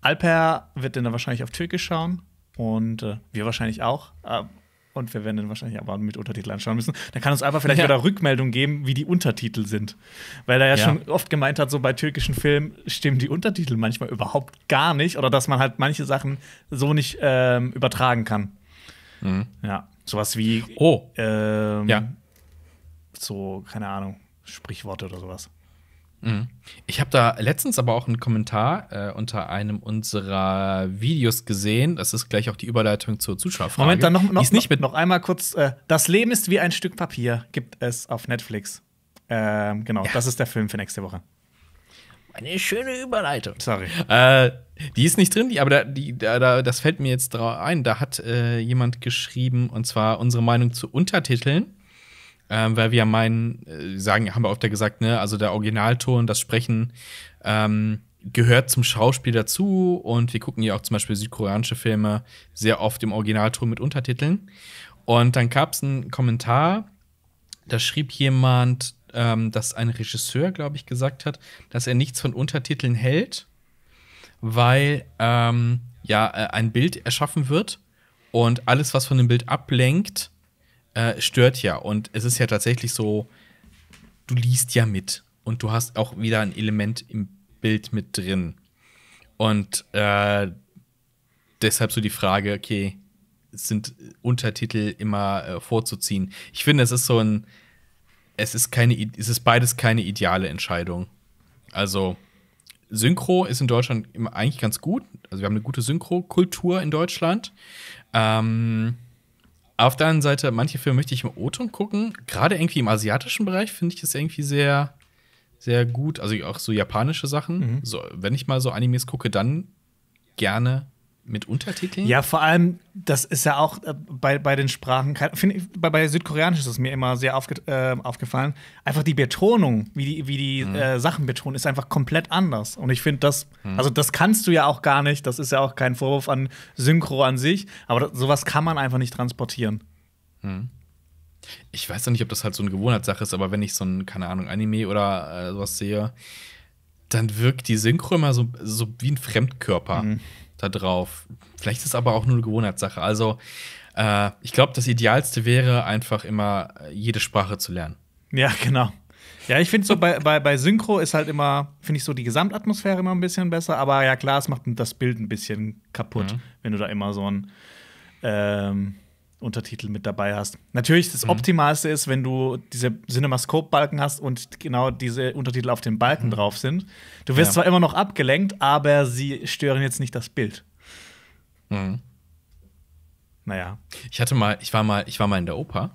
Alper wird den dann wahrscheinlich auf Türkisch schauen und äh, wir wahrscheinlich auch. Äh, und wir werden dann wahrscheinlich aber mit Untertiteln anschauen müssen. Dann kann uns einfach vielleicht ja. wieder Rückmeldung geben, wie die Untertitel sind. Weil er ja, ja, schon oft gemeint hat, so bei türkischen Filmen stimmen die Untertitel manchmal überhaupt gar nicht oder dass man halt manche Sachen so nicht ähm, übertragen kann. Mhm. Ja, sowas wie. Oh. Ähm, ja. So, keine Ahnung, Sprichworte oder sowas. Mhm. Ich habe da letztens aber auch einen Kommentar äh, unter einem unserer Videos gesehen. Das ist gleich auch die Überleitung zur Zuschauerfrage. Moment, dann noch, noch, nicht mit noch einmal kurz. Äh, das Leben ist wie ein Stück Papier gibt es auf Netflix. Ähm, genau, ja. das ist der Film für nächste Woche. Eine schöne Überleitung. Sorry. Äh, die ist nicht drin, die, aber da, die, da, das fällt mir jetzt ein. Da hat äh, jemand geschrieben, und zwar unsere Meinung zu Untertiteln ähm, weil wir ja meinen, äh, sagen, haben wir oft ja gesagt, ne, also der Originalton, das Sprechen ähm, gehört zum Schauspiel dazu und wir gucken ja auch zum Beispiel südkoreanische Filme sehr oft im Originalton mit Untertiteln. Und dann gab es einen Kommentar, da schrieb jemand, ähm, dass ein Regisseur, glaube ich, gesagt hat, dass er nichts von Untertiteln hält, weil ähm, ja äh, ein Bild erschaffen wird und alles, was von dem Bild ablenkt, äh, stört ja. Und es ist ja tatsächlich so, du liest ja mit und du hast auch wieder ein Element im Bild mit drin. Und äh, deshalb so die Frage, okay, sind Untertitel immer äh, vorzuziehen? Ich finde, es ist so ein, es ist keine, es ist beides keine ideale Entscheidung. Also Synchro ist in Deutschland eigentlich ganz gut. Also wir haben eine gute Synchro-Kultur in Deutschland. Ähm, auf der anderen Seite, manche Filme möchte ich im O-Ton gucken. Gerade irgendwie im asiatischen Bereich finde ich das irgendwie sehr, sehr gut. Also auch so japanische Sachen. Mhm. So, wenn ich mal so Animes gucke, dann gerne mit Untertiteln? Ja, vor allem, das ist ja auch äh, bei, bei den Sprachen, ich, bei, bei Südkoreanisch ist es mir immer sehr aufge, äh, aufgefallen. Einfach die Betonung, wie die, wie die mhm. äh, Sachen betonen, ist einfach komplett anders. Und ich finde das, mhm. also das kannst du ja auch gar nicht. Das ist ja auch kein Vorwurf an Synchro an sich, aber das, sowas kann man einfach nicht transportieren. Mhm. Ich weiß ja nicht, ob das halt so eine Gewohnheitssache ist, aber wenn ich so ein, keine Ahnung, Anime oder äh, sowas sehe, dann wirkt die Synchro immer so, so wie ein Fremdkörper. Mhm da drauf. Vielleicht ist es aber auch nur eine Gewohnheitssache. Also, äh, ich glaube, das Idealste wäre einfach immer, äh, jede Sprache zu lernen. Ja, genau. Ja, ich finde so bei, bei, bei Synchro ist halt immer, finde ich so die Gesamtatmosphäre immer ein bisschen besser, aber ja klar, es macht das Bild ein bisschen kaputt, mhm. wenn du da immer so ein ähm, Untertitel mit dabei hast. Natürlich das mhm. Optimalste ist, wenn du diese Cinemascope-Balken hast und genau diese Untertitel auf den Balken mhm. drauf sind. Du wirst ja. zwar immer noch abgelenkt, aber sie stören jetzt nicht das Bild. Mhm. Naja. Ich hatte mal, ich war mal, ich war mal in der Oper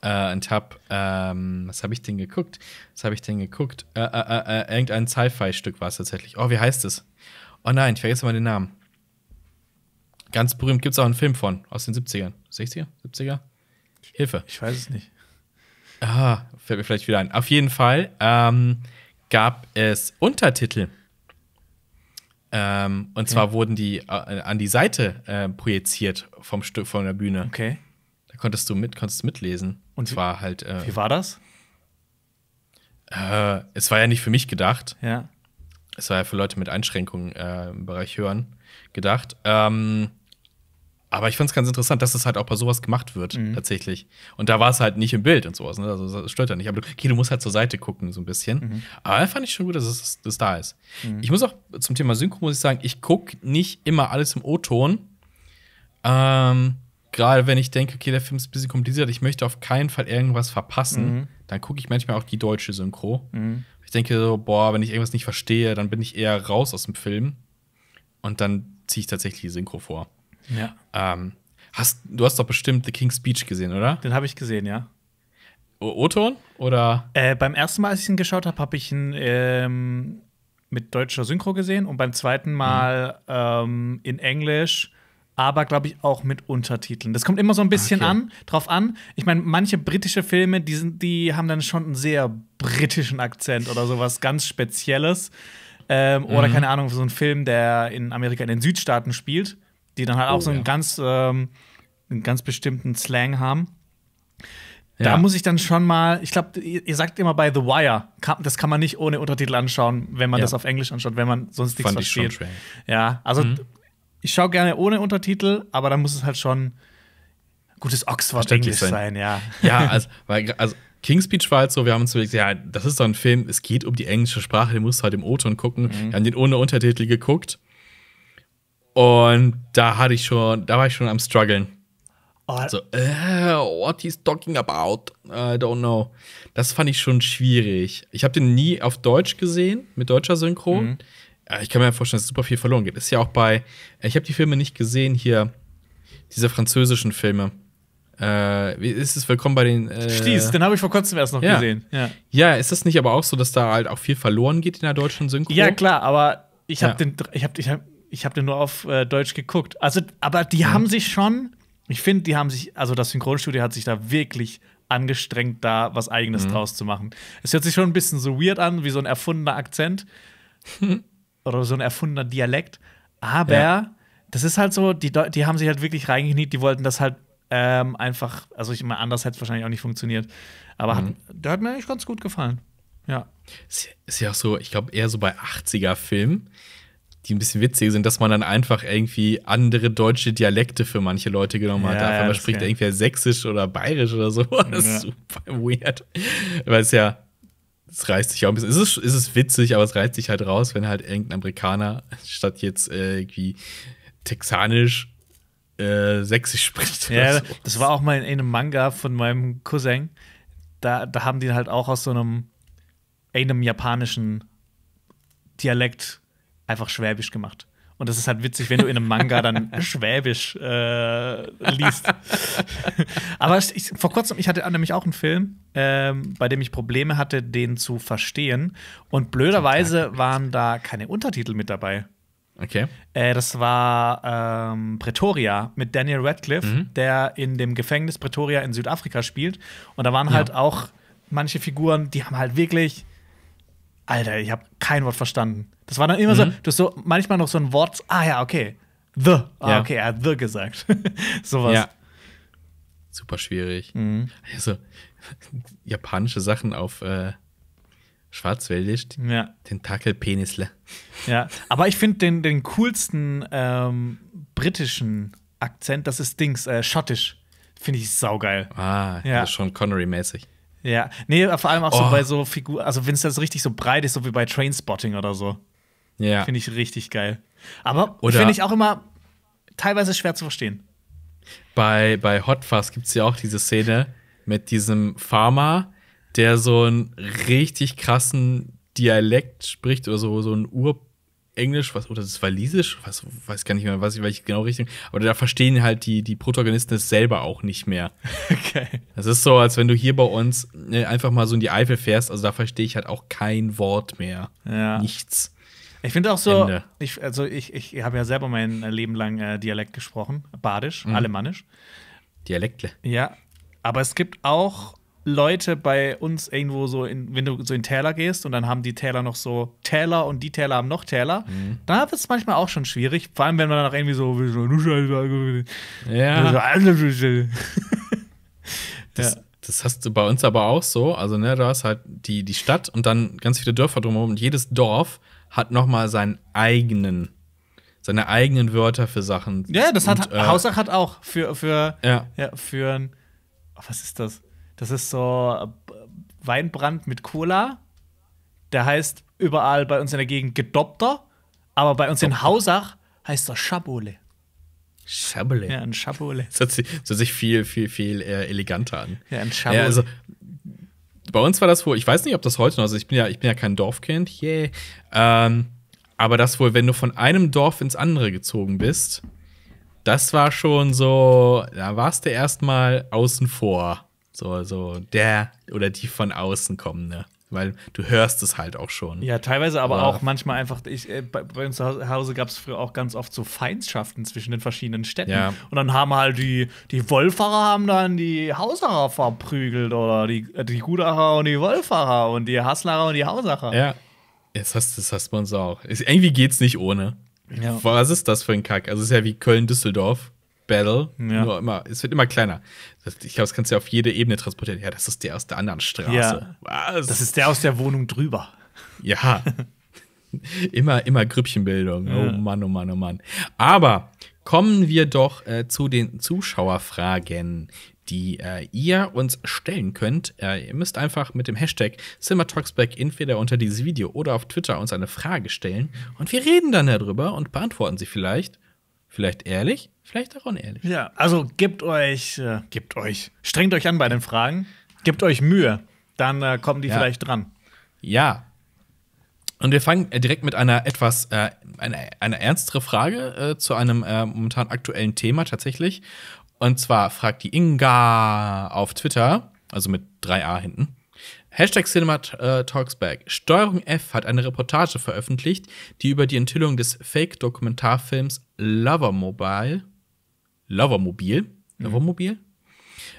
äh, und hab, ähm, was habe ich denn geguckt? Was habe ich denn geguckt? Äh, äh, äh, äh irgendein Sci-Fi-Stück war es tatsächlich. Oh, wie heißt es? Oh nein, ich vergesse mal den Namen. Ganz berühmt gibt es auch einen Film von, aus den 70ern. 60er? 70er? Hilfe. Ich weiß es nicht. Ah, fällt mir vielleicht wieder ein. Auf jeden Fall ähm, gab es Untertitel. Ähm, und okay. zwar wurden die äh, an die Seite äh, projiziert vom Stück von der Bühne. Okay. Da konntest du mit, konntest mitlesen. Und zwar halt. Äh, wie war das? Äh, es war ja nicht für mich gedacht. Ja. Es war ja für Leute mit Einschränkungen äh, im Bereich Hören gedacht. Ähm, aber ich fand es ganz interessant, dass das halt auch bei sowas gemacht wird, mhm. tatsächlich. Und da war es halt nicht im Bild und sowas, ne? Also das stört ja nicht. Aber okay, du musst halt zur Seite gucken, so ein bisschen. Mhm. Aber da fand ich schon gut, dass es das da ist. Mhm. Ich muss auch zum Thema Synchro muss ich sagen, ich gucke nicht immer alles im O-Ton. Ähm, Gerade wenn ich denke, okay, der Film ist ein bisschen kompliziert, ich möchte auf keinen Fall irgendwas verpassen, mhm. dann gucke ich manchmal auch die deutsche Synchro. Mhm. Ich denke so, boah, wenn ich irgendwas nicht verstehe, dann bin ich eher raus aus dem Film. Und dann ziehe ich tatsächlich die Synchro vor. Ja. Ähm, hast, du hast doch bestimmt The King's Speech gesehen, oder? Den habe ich gesehen, ja. O-Ton? Oder? Äh, beim ersten Mal, als ich ihn geschaut habe, habe ich ihn ähm, mit deutscher Synchro gesehen und beim zweiten Mal mhm. ähm, in Englisch, aber glaube ich auch mit Untertiteln. Das kommt immer so ein bisschen ah, okay. an, drauf an. Ich meine, manche britische Filme, die, sind, die haben dann schon einen sehr britischen Akzent oder sowas ganz Spezielles. Ähm, mhm. Oder keine Ahnung, so ein Film, der in Amerika in den Südstaaten spielt die dann halt auch oh, so einen ja. ganz, ähm, einen ganz bestimmten Slang haben. Ja. Da muss ich dann schon mal, ich glaube, ihr sagt immer bei The Wire, das kann man nicht ohne Untertitel anschauen, wenn man ja. das auf Englisch anschaut, wenn man sonst nichts Fand versteht. ja, also mhm. ich schaue gerne ohne Untertitel, aber dann muss es halt schon gutes Oxford-Englisch sein. sein. ja. Ja, also, weil, also King's Speech war halt so, wir haben uns überlegt, ja, das ist doch ein Film, es geht um die englische Sprache, den musst du halt im O-Ton gucken. Mhm. Wir haben den ohne Untertitel geguckt und da hatte ich schon, da war ich schon am struggeln. Oh. So, äh, what he's talking about? I don't know. Das fand ich schon schwierig. Ich habe den nie auf Deutsch gesehen, mit deutscher Synchron. Mhm. Äh, ich kann mir vorstellen, dass super viel verloren geht. Ist ja auch bei, äh, ich habe die Filme nicht gesehen hier, diese französischen Filme. Äh, ist es willkommen bei den. Äh, Stieß, den habe ich vor kurzem erst noch ja. gesehen. Ja. ja, ist das nicht aber auch so, dass da halt auch viel verloren geht in der deutschen Synchro? Ja, klar, aber ich habe ja. den, ich habe, ich habe ich habe den nur auf äh, Deutsch geguckt. Also, aber die mhm. haben sich schon, ich finde, die haben sich, also das Synchronstudio hat sich da wirklich angestrengt, da was Eigenes mhm. draus zu machen. Es hört sich schon ein bisschen so weird an, wie so ein erfundener Akzent *laughs* oder so ein erfundener Dialekt. Aber ja. das ist halt so, die, die haben sich halt wirklich reingekniet, die wollten das halt ähm, einfach, also ich meine, anders hätte es wahrscheinlich auch nicht funktioniert. Aber mhm. hat, der hat mir eigentlich ganz gut gefallen. Ja. Ist, ja auch so, ich glaube, eher so bei 80er-Filmen, die ein bisschen witzig sind, dass man dann einfach irgendwie andere deutsche Dialekte für manche Leute genommen hat. Ja, einfach man spricht ja. irgendwer Sächsisch oder Bayerisch oder so. *laughs* Das ist ja. super weird. Weil es ja, es reißt sich auch ein bisschen. Es ist, es ist witzig, aber es reißt sich halt raus, wenn halt irgendein Amerikaner statt jetzt äh, irgendwie texanisch äh, Sächsisch *laughs* spricht. Ja, so. das war auch mal in einem Manga von meinem Cousin. Da, da haben die halt auch aus so einem, einem japanischen Dialekt einfach schwäbisch gemacht. Und das ist halt witzig, wenn du in einem Manga dann äh, Schwäbisch äh, liest. *laughs* Aber ich, vor kurzem, ich hatte nämlich auch einen Film, ähm, bei dem ich Probleme hatte, den zu verstehen. Und blöderweise waren da keine Untertitel mit dabei. Okay. Äh, das war ähm, Pretoria mit Daniel Radcliffe, mhm. der in dem Gefängnis Pretoria in Südafrika spielt. Und da waren halt ja. auch manche Figuren, die haben halt wirklich Alter, ich habe kein Wort verstanden. Das war dann immer mhm. so, du hast so manchmal noch so ein Wort, ah ja, okay. The. Ah, ja. okay, er hat the gesagt. *laughs* Sowas. Ja. Super schwierig. Mhm. Also, *laughs* japanische Sachen auf äh, Schwarzwäldisch. Ja. Tentakelpenisle. Ja, *laughs* aber ich finde den, den coolsten ähm, britischen Akzent, das ist Dings, äh, schottisch. Finde ich saugeil. Ah, ja. das ist schon Connery-mäßig. Ja, nee, vor allem auch oh. so bei so Figuren, also wenn es das richtig so breit ist, so wie bei Trainspotting oder so. Ja. Finde ich richtig geil. Aber finde ich auch immer teilweise schwer zu verstehen. Bei, bei Hot Fuzz gibt es ja auch diese Szene mit diesem Farmer, der so einen richtig krassen Dialekt spricht oder so, so einen Ur Englisch, was, oder das ist Walisisch, was, weiß gar nicht mehr, weiß ich, welche genau Richtung. Aber da verstehen halt die, die Protagonisten es selber auch nicht mehr. *laughs* Okay. Das ist so, als wenn du hier bei uns ne, einfach mal so in die Eifel fährst, also da verstehe ich halt auch kein Wort mehr. Ja. Nichts. Ich finde auch so, ich, also ich, ich habe ja selber mein äh, Leben lang äh, Dialekt gesprochen, Badisch, mhm. Alemannisch. Dialektle. Ja. Aber es gibt auch Leute bei uns irgendwo so in, wenn du so in Täler gehst und dann haben die Täler noch so Täler und die Täler haben noch Täler, mhm. da wird es manchmal auch schon schwierig, vor allem wenn man dann auch irgendwie so, ja. *laughs* Das, das hast du bei uns aber auch so. Also, ne, du hast halt die, die Stadt und dann ganz viele Dörfer drumherum und jedes Dorf hat nochmal seinen eigenen seine eigenen Wörter für Sachen. Ja, das hat und, äh, Hausach hat auch für für ja. ja für oh, was ist das? Das ist so äh, Weinbrand mit Cola. Der heißt überall bei uns in der Gegend Gedoppter, aber bei uns Doppter. in Hausach heißt er Schabole. Schabole. Ja, ein Schabole. Das hört sich, das hört sich viel, viel, viel äh, eleganter an. Ja, ein Schabole. Ja, also, bei uns war das wohl, ich weiß nicht, ob das heute noch, also ich bin ja, ich bin ja kein Dorfkind, yeah. Ähm, aber das wohl, wenn du von einem Dorf ins andere gezogen bist, das war schon so, da warst du erstmal außen vor. So, so der oder die von außen kommende. Ne? Weil du hörst es halt auch schon. Ja, teilweise aber, aber auch manchmal einfach, ich, äh, bei, uns zu Hause gab es früher auch ganz oft so Feindschaften zwischen den verschiedenen Städten. Ja. Und dann haben halt die, die Wolfacher haben dann die Hausacher verprügelt oder die, äh, die Gudacher und die Wolfacher und die Haslacher und die Hausacher. Ja. Das hast, das hast du uns auch. Ist, irgendwie geht's nicht ohne. Ja. Was ist das für ein Kack? Also, es ist ja wie Köln-Düsseldorf. Battle. Ja. Nur immer, es wird immer kleiner. Ich glaube, das kannst du ja auf jede Ebene transportieren. Ja, das ist der aus der anderen Straße. Ja. Was? Das ist der aus der Wohnung drüber. Ja. *laughs* immer, immer Grüppchenbildung. Ja. Oh Mann, oh Mann, oh Mann. Aber kommen wir doch äh, zu den Zuschauerfragen, die äh, ihr uns stellen könnt. Äh, ihr müsst einfach mit dem Hashtag Cinematalksback entweder unter dieses Video oder auf Twitter uns eine Frage stellen und wir reden dann darüber und beantworten sie vielleicht. Vielleicht ehrlich, vielleicht auch unehrlich. Ja, also gebt euch, äh, gebt euch, strengt euch an bei den Fragen, gebt euch Mühe, dann äh, kommen die ja. vielleicht dran. Ja. Und wir fangen äh, direkt mit einer etwas, äh, einer, einer ernstere Frage äh, zu einem äh, momentan aktuellen Thema tatsächlich. Und zwar fragt die Inga auf Twitter, also mit 3a hinten. Hashtag Cinema äh, Talks Back. Steuerung F hat eine Reportage veröffentlicht, die über die Enthüllung des Fake-Dokumentarfilms Lovermobile, Lovermobil, mhm. Lovermobil mhm.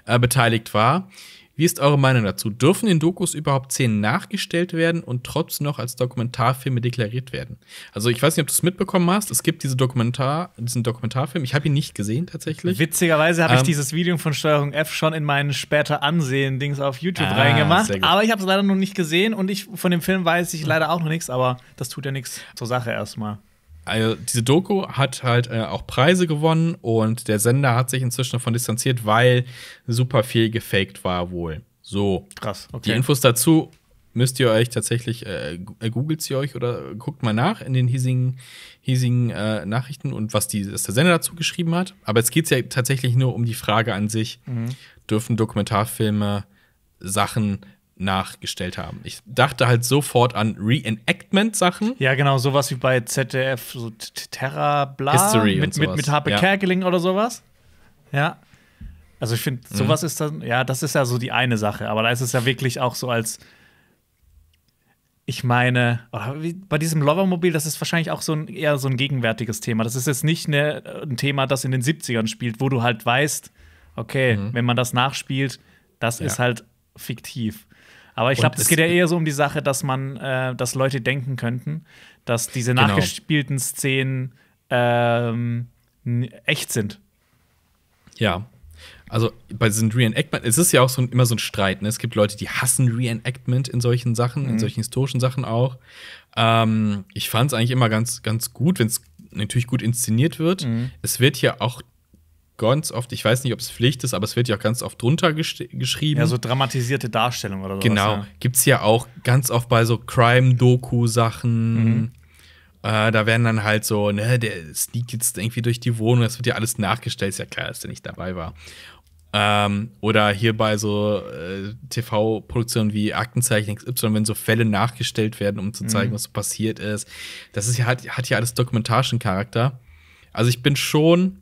äh, beteiligt war. Wie ist eure Meinung dazu? Dürfen in Dokus überhaupt Szenen nachgestellt werden und trotzdem noch als Dokumentarfilme deklariert werden? Also ich weiß nicht, ob du es mitbekommen hast. Es gibt diese Dokumentar, diesen Dokumentarfilm. Ich habe ihn nicht gesehen tatsächlich. Witzigerweise habe ähm, ich dieses Video von Steuerung F schon in meinen später Ansehen-Dings auf YouTube ah, reingemacht. Aber ich habe es leider noch nicht gesehen und ich von dem Film weiß ich leider auch noch nichts, aber das tut ja nichts zur Sache erstmal also diese Doku hat halt äh, auch Preise gewonnen und der Sender hat sich inzwischen davon distanziert, weil super viel gefaked war wohl. So. Krass. Okay. Die Infos dazu müsst ihr euch tatsächlich, äh, äh googelt sie euch oder guckt mal nach in den hiesigen, hiesigen äh, Nachrichten und was, die, was der Sender dazu geschrieben hat. Aber es geht ja tatsächlich nur um die Frage an sich, mhm. dürfen Dokumentarfilme Sachen nachgestellt haben. Ich dachte halt sofort an Reenactment-Sachen. Ja, genau, sowas wie bei ZDF, so Terra Bla History mit, mit, mit Harpe ja. Kerkeling oder sowas. Ja. Also ich finde, mhm. sowas mhm. ist dann, ja, das ist ja so die eine Sache, aber da ist es ja wirklich auch so als, ich meine, oh, bei diesem Lovermobil, das ist wahrscheinlich auch so ein, eher so ein gegenwärtiges Thema. Das ist jetzt nicht eine, ein Thema, das in den 70ern spielt, wo du halt weißt, okay, mhm. wenn man das nachspielt, das ja. ist halt fiktiv. Aber ich glaube, es geht ja eher so um die Sache, dass man, äh, dass Leute denken könnten, dass diese genau. nachgespielten Szenen ähm, echt sind. Ja. Also bei diesen Reenactment, es ist ja auch so, immer so ein Streit. Ne? Es gibt Leute, die hassen Reenactment in solchen Sachen, mhm. in solchen historischen Sachen auch. Ähm, ich fand es eigentlich immer ganz, ganz gut, wenn es natürlich gut inszeniert wird. Mhm. Es wird ja auch ganz oft, ich weiß nicht, ob es Pflicht ist, aber es wird ja auch ganz oft drunter gesch geschrieben. Ja, so dramatisierte Darstellung oder sowas. Genau. Ja. Gibt es ja auch ganz oft bei so Crime-Doku-Sachen. Mhm. Äh, da werden dann halt so, ne, der sneakt jetzt irgendwie durch die Wohnung, das wird ja alles nachgestellt, ist ja klar, dass der nicht dabei war. Ähm, oder hier bei so äh, TV-Produktionen wie Aktenzeichen XY, wenn so Fälle nachgestellt werden, um zu zeigen, mhm. was so passiert ist. Das ist ja, hat, hat ja alles dokumentarischen Charakter. Also ich bin schon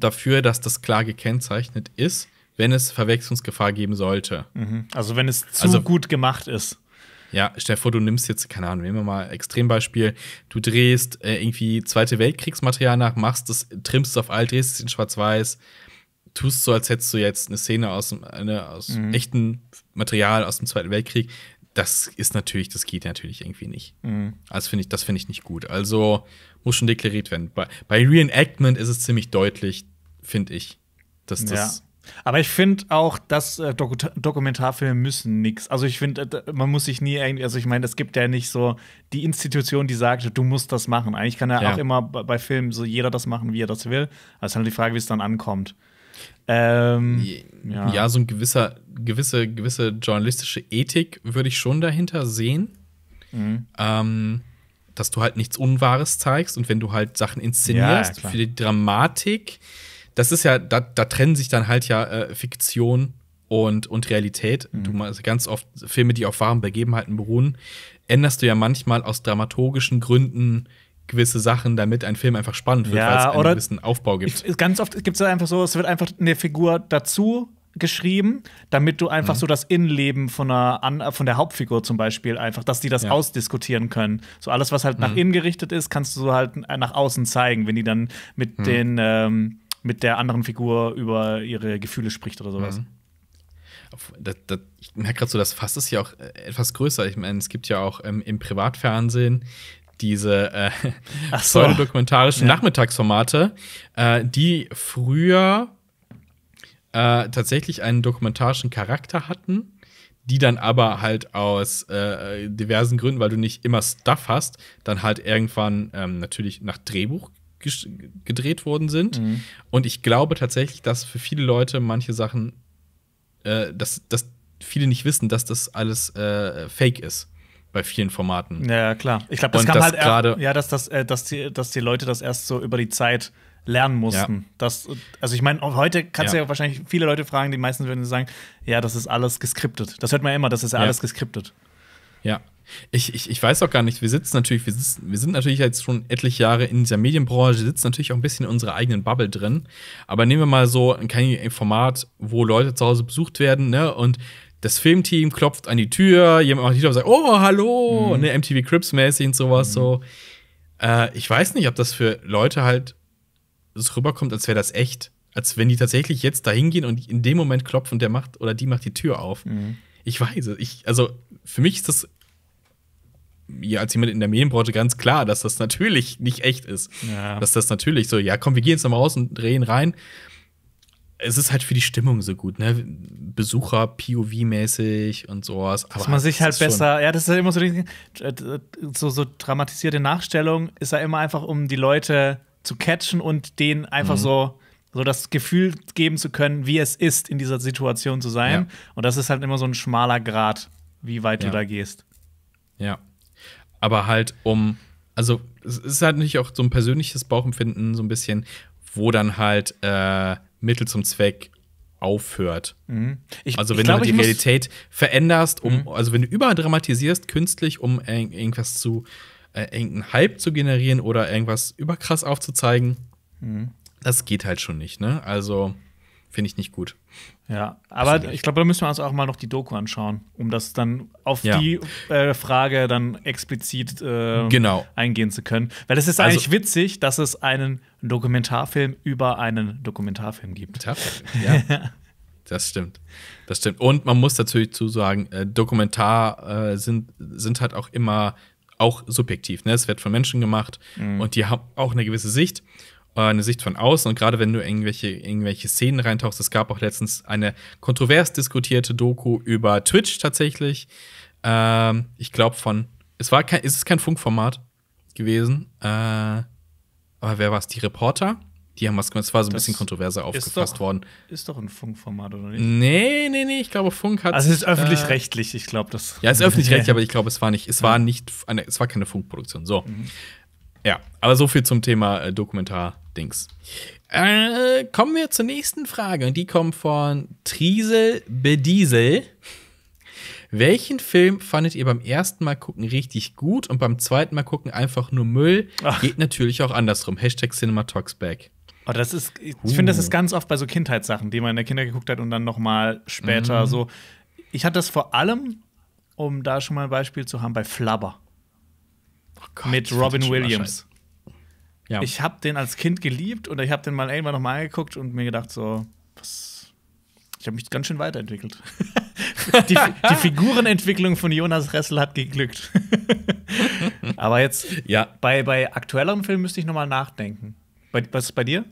dafür, dass das klar gekennzeichnet ist, wenn es Verwechslungsgefahr geben sollte. Mhm. Also wenn es zu also, gut gemacht ist. Ja, stell dir vor, du nimmst jetzt, keine Ahnung, nehmen wir mal ein Extrembeispiel, du drehst äh, irgendwie Zweite Weltkriegsmaterial nach, machst das, trimmst es auf alt, drehst es in Schwarz-Weiß, tust so, als hättest du jetzt eine Szene aus, eine, aus mhm. echtem Material aus dem Zweiten Weltkrieg, das ist natürlich, das geht natürlich irgendwie nicht. Mhm. Also finde ich, das finde ich nicht gut. Also muss schon deklariert werden. Bei, bei Reenactment ist es ziemlich deutlich, finde ich, dass das. Ja. Aber ich finde auch, dass äh, Dok Dokumentarfilme müssen nichts. Also ich finde, äh, man muss sich nie irgendwie, also ich meine, es gibt ja nicht so die Institution, die sagt, du musst das machen. Eigentlich kann ja, ja. auch immer bei Filmen so jeder das machen, wie er das will. Also ist halt die Frage, wie es dann ankommt. Ähm, ja. ja. so ein gewisser, gewisse, gewisse journalistische Ethik würde ich schon dahinter sehen. Mhm. Ähm, dass du halt nichts Unwahres zeigst und wenn du halt Sachen inszenierst ja, für die Dramatik, das ist ja, da, da trennen sich dann halt ja äh, Fiktion und, und Realität. Mhm. Du also ganz oft Filme, die auf wahren Begebenheiten beruhen, änderst du ja manchmal aus dramaturgischen Gründen gewisse Sachen, damit ein Film einfach spannend wird, ja, weil es einen oder gewissen Aufbau gibt. Ich, ganz oft gibt es einfach so, es wird einfach eine Figur dazu geschrieben, damit du einfach mhm. so das Innenleben von, einer, von der Hauptfigur zum Beispiel einfach, dass die das ja. ausdiskutieren können. So alles, was halt mhm. nach innen gerichtet ist, kannst du so halt nach außen zeigen, wenn die dann mit mhm. den ähm, mit der anderen Figur über ihre Gefühle spricht oder sowas. Mhm. Das, das, ich merke gerade so, das Fass ist ja auch äh, etwas größer. Ich meine, es gibt ja auch ähm, im Privatfernsehen diese äh, so. pseudodokumentarischen ja. Nachmittagsformate, äh, die früher äh, tatsächlich einen dokumentarischen Charakter hatten, die dann aber halt aus äh, diversen Gründen, weil du nicht immer Stuff hast, dann halt irgendwann ähm, natürlich nach Drehbuch gedreht worden sind. Mhm. Und ich glaube tatsächlich, dass für viele Leute manche Sachen, äh, dass, dass viele nicht wissen, dass das alles äh, fake ist bei vielen Formaten. Ja, klar. Ich glaube, das und kam das halt gerade. Ja, dass, dass, äh, dass, die, dass die Leute das erst so über die Zeit lernen mussten. Ja. Das, also ich meine, heute kannst du ja. ja wahrscheinlich viele Leute fragen, die meisten würden sagen, ja, das ist alles geskriptet. Das hört man ja immer, das ist ja, alles geskriptet. Ja. Ich, ich, ich weiß auch gar nicht, wir sitzen natürlich, wir, sitzen, wir sind natürlich jetzt schon etliche Jahre in dieser Medienbranche, sitzen natürlich auch ein bisschen in unserer eigenen Bubble drin. Aber nehmen wir mal so ein Format, wo Leute zu Hause besucht werden, ne? Und das Filmteam klopft an die Tür, jemand macht die Tür und sagt, oh, hallo, mhm. ne, MTV Crips mäßig und sowas mhm. so. Äh, ich weiß nicht, ob das für Leute halt es rüberkommt, als wäre das echt. Als wenn die tatsächlich jetzt da hingehen und in dem Moment klopfen, und der macht oder die macht die Tür auf. Mhm. Ich weiß es. also für mich ist das ja, als jemand in der Medienbranche ganz klar, dass das natürlich nicht echt ist. Ja. Dass das natürlich so, ja, komm, wir gehen jetzt nochmal raus und drehen rein es ist halt für die Stimmung so gut, ne? Besucher POV-mäßig und sowas. Dass man sich halt besser, ja, das ist halt immer so, die, so, so dramatisierte Nachstellung, ist ja immer einfach, um die Leute zu catchen und denen einfach mhm. so, so das Gefühl geben zu können, wie es ist, in dieser Situation zu sein. Ja. Und das ist halt immer so ein schmaler Grad, wie weit ja. du da gehst. Ja. Aber halt um, also es ist halt nicht auch so ein persönliches Bauchempfinden, so ein bisschen, wo dann halt äh, Mittel zum Zweck aufhört. Mhm. Ich, also wenn glaub, du die Realität veränderst, um, mhm. also wenn du überdramatisierst künstlich, um irgendwas zu, äh, irgendeinen Hype zu generieren oder irgendwas überkrass aufzuzeigen, mhm. das geht halt schon nicht, ne? Also Finde ich nicht gut. Ja, aber ich glaube, da müssen wir uns auch mal noch die Doku anschauen, um das dann auf ja. die äh, Frage dann explizit äh, genau. eingehen zu können. Weil es ist also, eigentlich witzig, dass es einen Dokumentarfilm über einen Dokumentarfilm gibt. ja. *laughs* das stimmt. Das stimmt. Und man muss natürlich zu sagen, äh, Dokumentar äh, sind, sind halt auch immer auch subjektiv. Ne? Es wird von Menschen gemacht mhm. und die haben auch eine gewisse Sicht. Äh, eine Sicht von außen und gerade wenn du irgendwelche, irgendwelche Szenen reintauchst, es gab auch letztens eine kontrovers diskutierte Doku über Twitch tatsächlich. Ähm, ich glaube von, es war kein, es ist kein Funkformat gewesen, äh, aber wer war es? Die Reporter? Die haben was gemacht. Es war so ein das bisschen kontroverser aufgefasst doch, worden. Ist doch ein Funkformat, oder nicht? Nee, nee, nee. Ich glaube, Funk hat. Also, es ist äh, öffentlich-rechtlich. Äh, ich glaube, das. Ja, es ist öffentlich-rechtlich, *laughs* aber ich glaube, es war nicht. Es war nicht. Eine, es war keine Funkproduktion. So. Mhm. Ja, aber so viel zum Thema äh, Dokumentar. Dings. Äh, kommen wir zur nächsten Frage und die kommt von Triesel Bediesel. Welchen Film fandet ihr beim ersten Mal gucken richtig gut und beim zweiten Mal gucken einfach nur Müll? Ach. Geht natürlich auch andersrum. Hashtag CinemaTalksBack. Oh, das ist, ich finde, das ist uh. ganz oft bei so Kindheitssachen, die man in der Kinder geguckt hat und dann noch mal später mhm. so. Ich hatte das vor allem, um da schon mal ein Beispiel zu haben, bei Flubber. Oh Gott, mit Robin Williams. Ja. Ich habe den als Kind geliebt und ich habe den mal irgendwann nochmal angeguckt und mir gedacht, so, was? Ich habe mich ganz schön weiterentwickelt. die, die, *laughs* Figurenentwicklung von Jonas Ressel hat geglückt. *laughs* Aber jetzt, ja. bei, bei aktuelleren Filmen müsste ich nochmal nachdenken. Bei, was ist bei dir?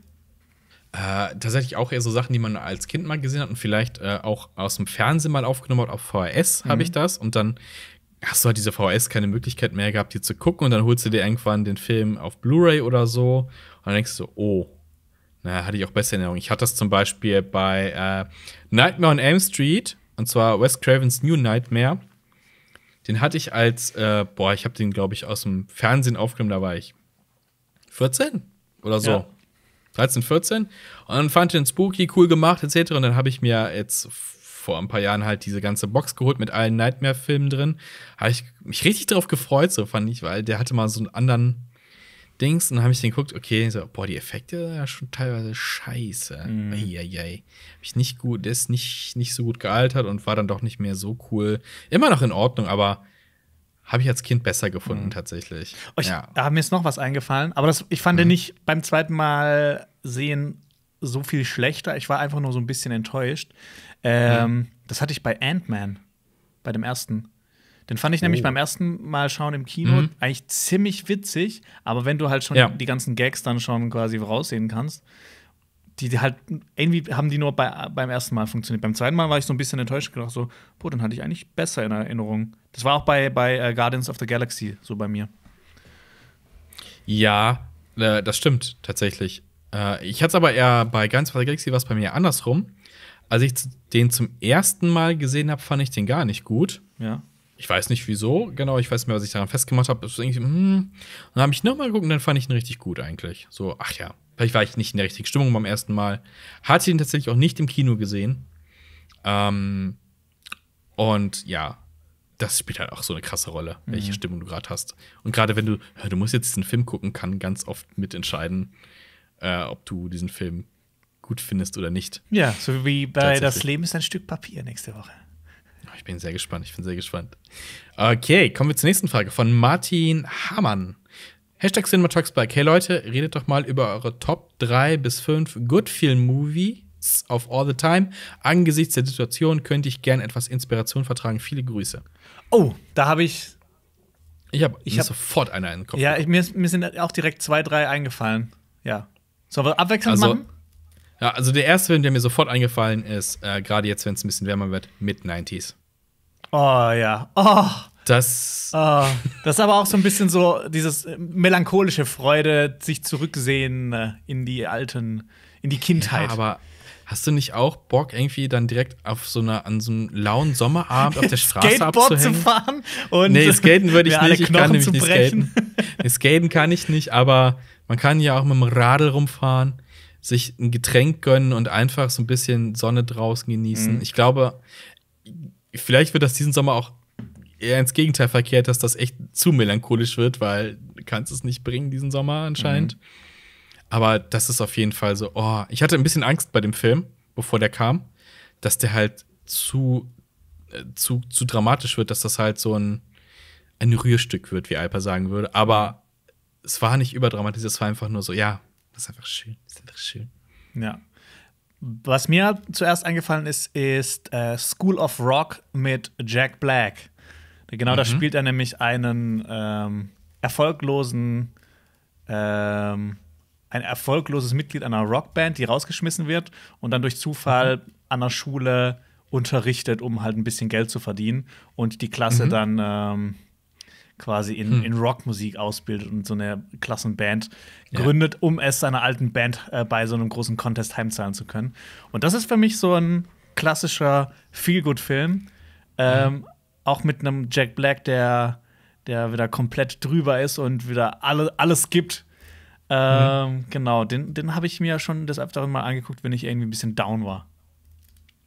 Äh, tatsächlich auch eher so Sachen, die man als Kind mal gesehen hat und vielleicht äh, auch aus dem Fernsehen mal aufgenommen hat. Auf VHS mhm. habe ich das und dann hast du halt diese VS keine Möglichkeit mehr gehabt, die zu gucken und dann holst du dir irgendwann den Film auf Blu-ray oder so und dann denkst du, oh, na, hatte ich auch bessere Erinnerung. Ich hatte das zum Beispiel bei äh, Nightmare on Elm Street und zwar Wes Cravens New Nightmare. Den hatte ich als, äh, boah, ich habe den, glaube ich, aus dem Fernsehen aufgenommen, da war ich 14 oder so. Ja. 13, 14. Und dann fand ich den Spooky cool gemacht, etc. Und dann habe ich mir jetzt vor ein paar Jahren halt diese ganze Box geholt mit allen Nightmare-Filmen drin. Habe ich mich richtig darauf gefreut, so fand ich, weil der hatte mal so einen anderen Dings und dann habe ich den geguckt, okay, so, boah, die Effekte sind ja schon teilweise scheiße. Mm. Eieiei. Hab nicht gut, der ist nicht, nicht so gut gealtert und war dann doch nicht mehr so cool. Immer noch in Ordnung, aber habe ich als Kind besser gefunden, mhm. tatsächlich. Oh, ich, ja. Da mir ist noch was eingefallen, aber das, ich fand mhm. den nicht beim zweiten Mal sehen so viel schlechter. Ich war einfach nur so ein bisschen enttäuscht. Ähm, mhm. Das hatte ich bei Ant-Man, bei dem ersten. Den fand ich nämlich oh. beim ersten Mal schauen im Kino mhm. eigentlich ziemlich witzig, aber wenn du halt schon ja. die ganzen Gags dann schon quasi raussehen kannst, die, die halt irgendwie haben die nur bei, beim ersten Mal funktioniert. Beim zweiten Mal war ich so ein bisschen enttäuscht gedacht so, boah, dann hatte ich eigentlich besser in Erinnerung. Das war auch bei, bei äh, Guardians of the Galaxy so bei mir. Ja, äh, das stimmt tatsächlich. Äh, ich hatte es aber eher bei Guardians of the Galaxy was bei mir andersrum als ich den zum ersten Mal gesehen habe, fand ich den gar nicht gut. Ja. Ich weiß nicht wieso, genau, ich weiß nicht mehr, was ich daran festgemacht habe. Hm. Und dann habe ich nochmal geguckt und dann fand ich ihn richtig gut eigentlich. So, ach ja, vielleicht war ich nicht in der richtigen Stimmung beim ersten Mal. Hatte ihn tatsächlich auch nicht im Kino gesehen. Ähm, und ja, das spielt halt auch so eine krasse Rolle, welche mhm. Stimmung du gerade hast. Und gerade wenn du, du musst jetzt diesen Film gucken, kann ganz oft mitentscheiden, äh, ob du diesen Film gut findest oder nicht. Ja, so wie bei Das Leben ist ein Stück Papier nächste Woche. Ich bin sehr gespannt, ich bin sehr gespannt. Okay, kommen wir zur nächsten Frage von Martin Hamann. Hashtag CinemaTalksBike. Hey Leute, redet doch mal über eure Top 3 bis 5 Good Film Movies of All the Time. Angesichts der Situation könnte ich gerne etwas Inspiration vertragen. Viele Grüße. Oh, da habe ich. Ich habe ich hab, sofort einer in den Kopf. Ja, ich, mir, mir, sind auch direkt zwei, drei eingefallen. Ja. Sollen wir abwechselnd also, machen? Ja, also der erste Film, der mir sofort eingefallen ist, äh, gerade jetzt, wenn es ein bisschen wärmer wird, Mid-90s. Oh ja. Oh. Das. Oh. Das ist aber auch so ein bisschen so dieses äh, melancholische Freude, sich zurücksehen äh, in die alten, in die Kindheit. Ja, aber hast du nicht auch Bock, irgendwie dann direkt auf so einer, an so einem lauen Sommerabend auf der *laughs* Straße Skateboard abzuhängen? zu fahren? Und nee, skaten würde ich nicht. Ich kann nämlich nicht skaten. skaten kann ich nicht, aber man kann ja auch mit dem Radl rumfahren sich ein Getränk gönnen und einfach so ein bisschen Sonne draußen genießen. Mhm. Ich glaube, vielleicht wird das diesen Sommer auch eher ins Gegenteil verkehrt, dass das echt zu melancholisch wird, weil du kannst es nicht bringen diesen Sommer anscheinend. Mhm. Aber das ist auf jeden Fall so, oh, ich hatte ein bisschen Angst bei dem Film, bevor der kam, dass der halt zu, äh, zu, zu dramatisch wird, dass das halt so ein, ein Rührstück wird, wie Alper sagen würde. Aber es war nicht überdramatisiert, es war einfach nur so, ja, das ist einfach schön ist einfach schön. Ja. Was mir zuerst eingefallen ist, ist äh, School of Rock mit Jack Black. Genau, mhm. da spielt er nämlich einen ähm, erfolglosen, ähm, ein erfolgloses Mitglied einer Rockband, die rausgeschmissen wird und dann durch Zufall mhm. an der Schule unterrichtet, um halt ein bisschen Geld zu verdienen und die Klasse mhm. dann ähm, quasi in, hm. in Rockmusik ausbildet und so eine Klassenband gründet, ja. um es seiner alten Band äh, bei so einem großen Contest heimzahlen zu können. Und das ist für mich so ein klassischer Feelgood-Film. Ähm, mhm. Auch mit einem Jack Black, der, der wieder komplett drüber ist und wieder alle, alles gibt. Ähm, mhm. Genau, den, den habe ich mir schon des Öfteren mal angeguckt, wenn ich irgendwie ein bisschen down war.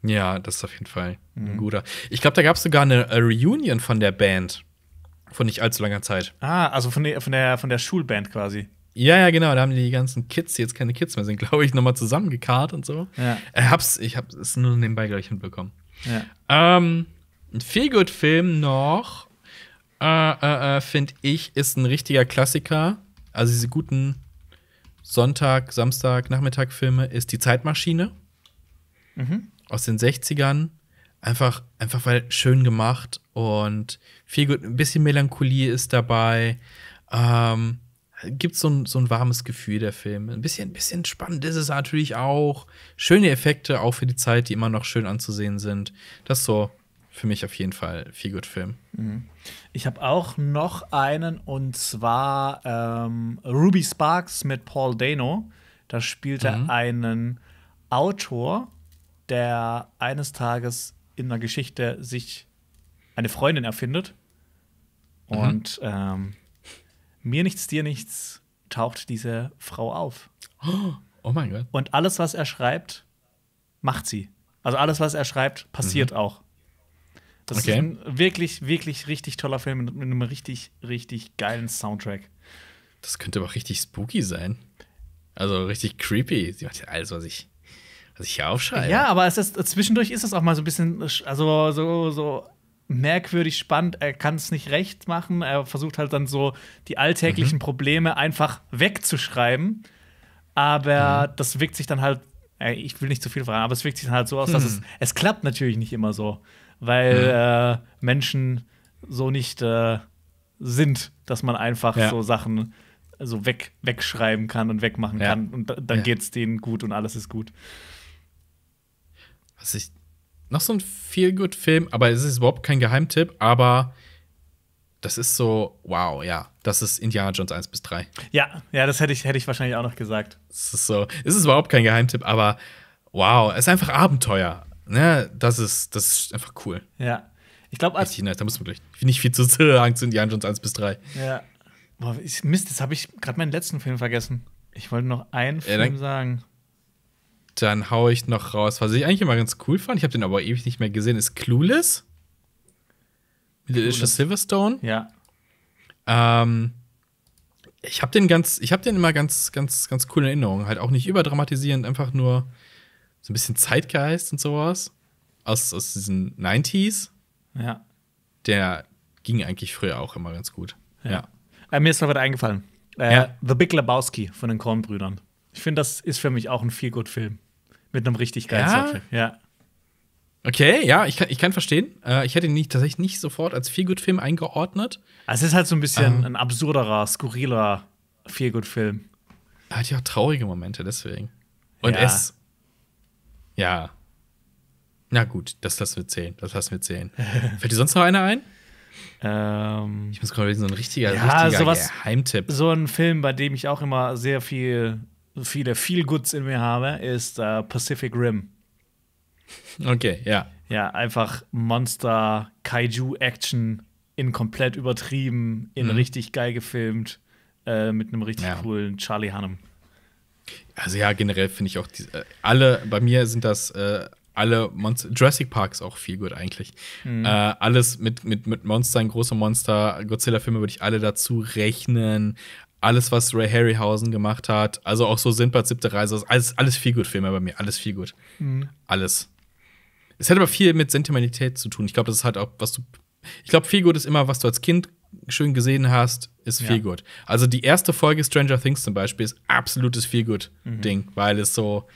Ja, das ist auf jeden Fall ein mhm. guter. Ich glaube, da gab es sogar eine äh, Reunion von der Band. Von nicht allzu langer Zeit. Ah, also von der, von der, von der Schulband quasi. Ja, ja, genau. Da haben die ganzen Kids, die jetzt keine Kids mehr sind, *laughs* glaube ich, nochmal zusammengekarrt und so. Ja. Äh, hab's, ich hab's es nur nebenbei, glaube ich, hinbekommen. Ja. Ähm, ein Feelgood-Film noch, äh, äh, äh finde ich, ist ein richtiger Klassiker. Also diese guten Sonntag, Samstag, Nachmittag-Filme ist Die Zeitmaschine mhm. aus den 60ern. Einfach, einfach weil schön gemacht und viel gut, ein bisschen Melancholie ist dabei. Ähm, gibt so ein, so ein warmes Gefühl, der Film. Ein bisschen, ein bisschen spannend ist es natürlich auch. Schöne Effekte, auch für die Zeit, die immer noch schön anzusehen sind. Das ist so für mich auf jeden Fall viel gut Film. Mhm. Ich habe auch noch einen und zwar ähm, Ruby Sparks mit Paul Dano. Da spielt er mhm. einen Autor, der eines Tages in einer Geschichte sich eine Freundin erfindet. Mhm. Und ähm, mir nichts, dir nichts taucht diese Frau auf. Oh, mein Gott. Und alles, was er schreibt, macht sie. Also alles, was er schreibt, passiert mhm. auch. Das okay. ist ein wirklich, wirklich richtig toller Film mit einem richtig, richtig geilen Soundtrack. Das könnte aber richtig spooky sein. Also richtig creepy. Sie macht ja alles, was ich sich hier aufschreibe. Ja, aber es ist, zwischendurch ist es auch mal so ein bisschen, also so, so merkwürdig spannend. Er kann es nicht recht machen. Er versucht halt dann so die alltäglichen mhm. Probleme einfach wegzuschreiben. Aber mhm. das wirkt sich dann halt, ich will nicht zu viel fragen, aber es wirkt sich dann halt so aus, mhm. dass es, hm. es klappt natürlich nicht immer so, weil hm. äh, Menschen so nicht äh, sind, dass man einfach ja. so Sachen so weg, wegschreiben kann und wegmachen ja. kann. Und dann ja. es denen gut und alles ist gut was ich, noch so ein Feel-Good-Film, aber es ist überhaupt kein Geheimtipp, aber das ist so, wow, ja, das ist Indiana Jones 1 bis 3. Ja, ja, das hätte ich, hätte ich wahrscheinlich auch noch gesagt. Es ist so, es ist überhaupt kein Geheimtipp, aber wow, es ist einfach Abenteuer. Ne? Das, ist, das ist einfach cool. Ja. Ich glaube, als. Nice. Da muss man gleich nicht viel zu sagen zu Indiana Jones 1 bis 3. Ja. Boah, ich, Mist, jetzt habe ich gerade meinen letzten Film vergessen. Ich wollte noch einen ja, Film sagen dann hau ich noch raus, was ich eigentlich immer ganz cool fand, ich habe den aber ewig nicht mehr gesehen, ist Clueless. Mit Alicia Silverstone. Ja. Ähm, ich habe den ganz, ich habe den immer ganz, ganz, ganz cool in Erinnerung. Halt auch nicht überdramatisierend, einfach nur so ein bisschen Zeitgeist und sowas. Aus, aus diesen 90s. Ja. Der ging eigentlich früher auch immer ganz gut. Ja. ja. Äh, mir ist noch was eingefallen. Äh, ja. The Big Lebowski von den Kornbrüdern. Ich finde, das ist für mich auch ein viel gut Film. Mit einem richtig geilen ja? Soundtrack, ja. Okay, ja, ich kann, ich kann verstehen. Äh, ich hätte ihn nicht, tatsächlich nicht sofort als Feelgood-Film eingeordnet. Also es ist halt so ein bisschen ähm, ein absurderer, skurriler Feelgood-Film. Er hat ja auch traurige Momente, deswegen. Und ja. es. Ja. Na gut, das lassen wir zählen. Das lassen wir zählen. *laughs* Fällt dir sonst noch einer ein? Ähm, ich muss gerade so ein richtiger, ja, richtiger sowas, Geheimtipp. So ein Film, bei dem ich auch immer sehr viel viele Feel-Goods in mir habe, ist äh, Pacific Rim. Okay, ja. Ja, einfach Monster, Kaiju-Action in komplett übertrieben, in mhm. richtig geil gefilmt, äh, mit einem richtig ja. coolen Charlie Hunnam. Also ja, generell finde ich auch die, äh, alle, bei mir sind das äh, alle Monster, Jurassic Park ist auch viel gut eigentlich. Mhm. Äh, alles mit, mit, mit Monstern, große Monster, Godzilla-Filme würde ich alle dazu rechnen alles, was Ray Harryhausen gemacht hat, also auch so Sindbad, siebte Reise, alles, alles viel gut Filme bei mir, alles viel gut. Mhm. Alles. Es hat aber viel mit Sentimentalität zu tun. Ich glaube, das ist halt auch, was du. Ich glaube, viel gut ist immer, was du als Kind schön gesehen hast, ist viel ja. gut. Also die erste Folge Stranger Things zum Beispiel ist absolutes viel gut mhm. Ding, mhm. weil es so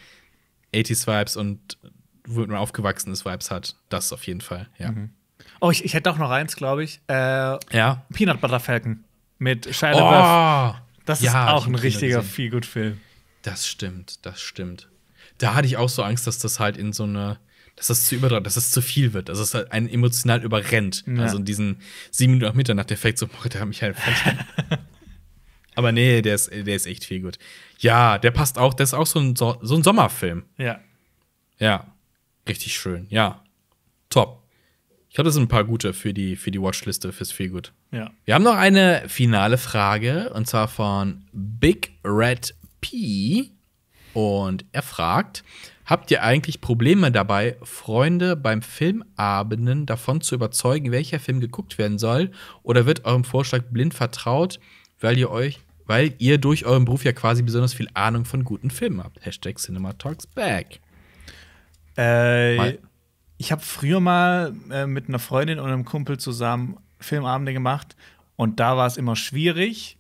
80s Vibes und womit man aufgewachsenes Vibes hat. Das auf jeden Fall, ja. Mhm. Oh, ich, ich hätte auch noch eins, glaube ich. Äh, ja. Peanut Butter Falcon mit Shia LaBeouf. Oh, das ist auch ein richtiger Feelgood-Film. Das stimmt, das stimmt. Da hatte ich auch so Angst, dass das halt in so eine, dass das zu überdreht, dass das zu viel wird, dass es halt einen emotional überrennt. Ja. Also in diesen sieben Minuten nach Mitternacht Effekt so, *laughs* boah, der hat mich halt *laughs* Aber nee, der ist, der ist echt viel gut. Ja, der passt auch, der ist auch so ein, so, so ein Sommerfilm. Ja. Ja. Richtig schön, ja. Top. Ich glaube, das sind ein paar gute für die, für die Watchliste fürs Feelgood. Ja. Wir haben noch eine finale Frage und zwar von Big Red P. Und er fragt: Habt ihr eigentlich Probleme dabei, Freunde beim Filmabenden davon zu überzeugen, welcher Film geguckt werden soll? Oder wird eurem Vorschlag blind vertraut, weil ihr euch, weil ihr durch euren Beruf ja quasi besonders viel Ahnung von guten Filmen habt? Hashtag Cinema Talks Back. Äh. Mal ich habe früher mal äh, mit einer Freundin und einem Kumpel zusammen Filmabende gemacht und da war es immer schwierig,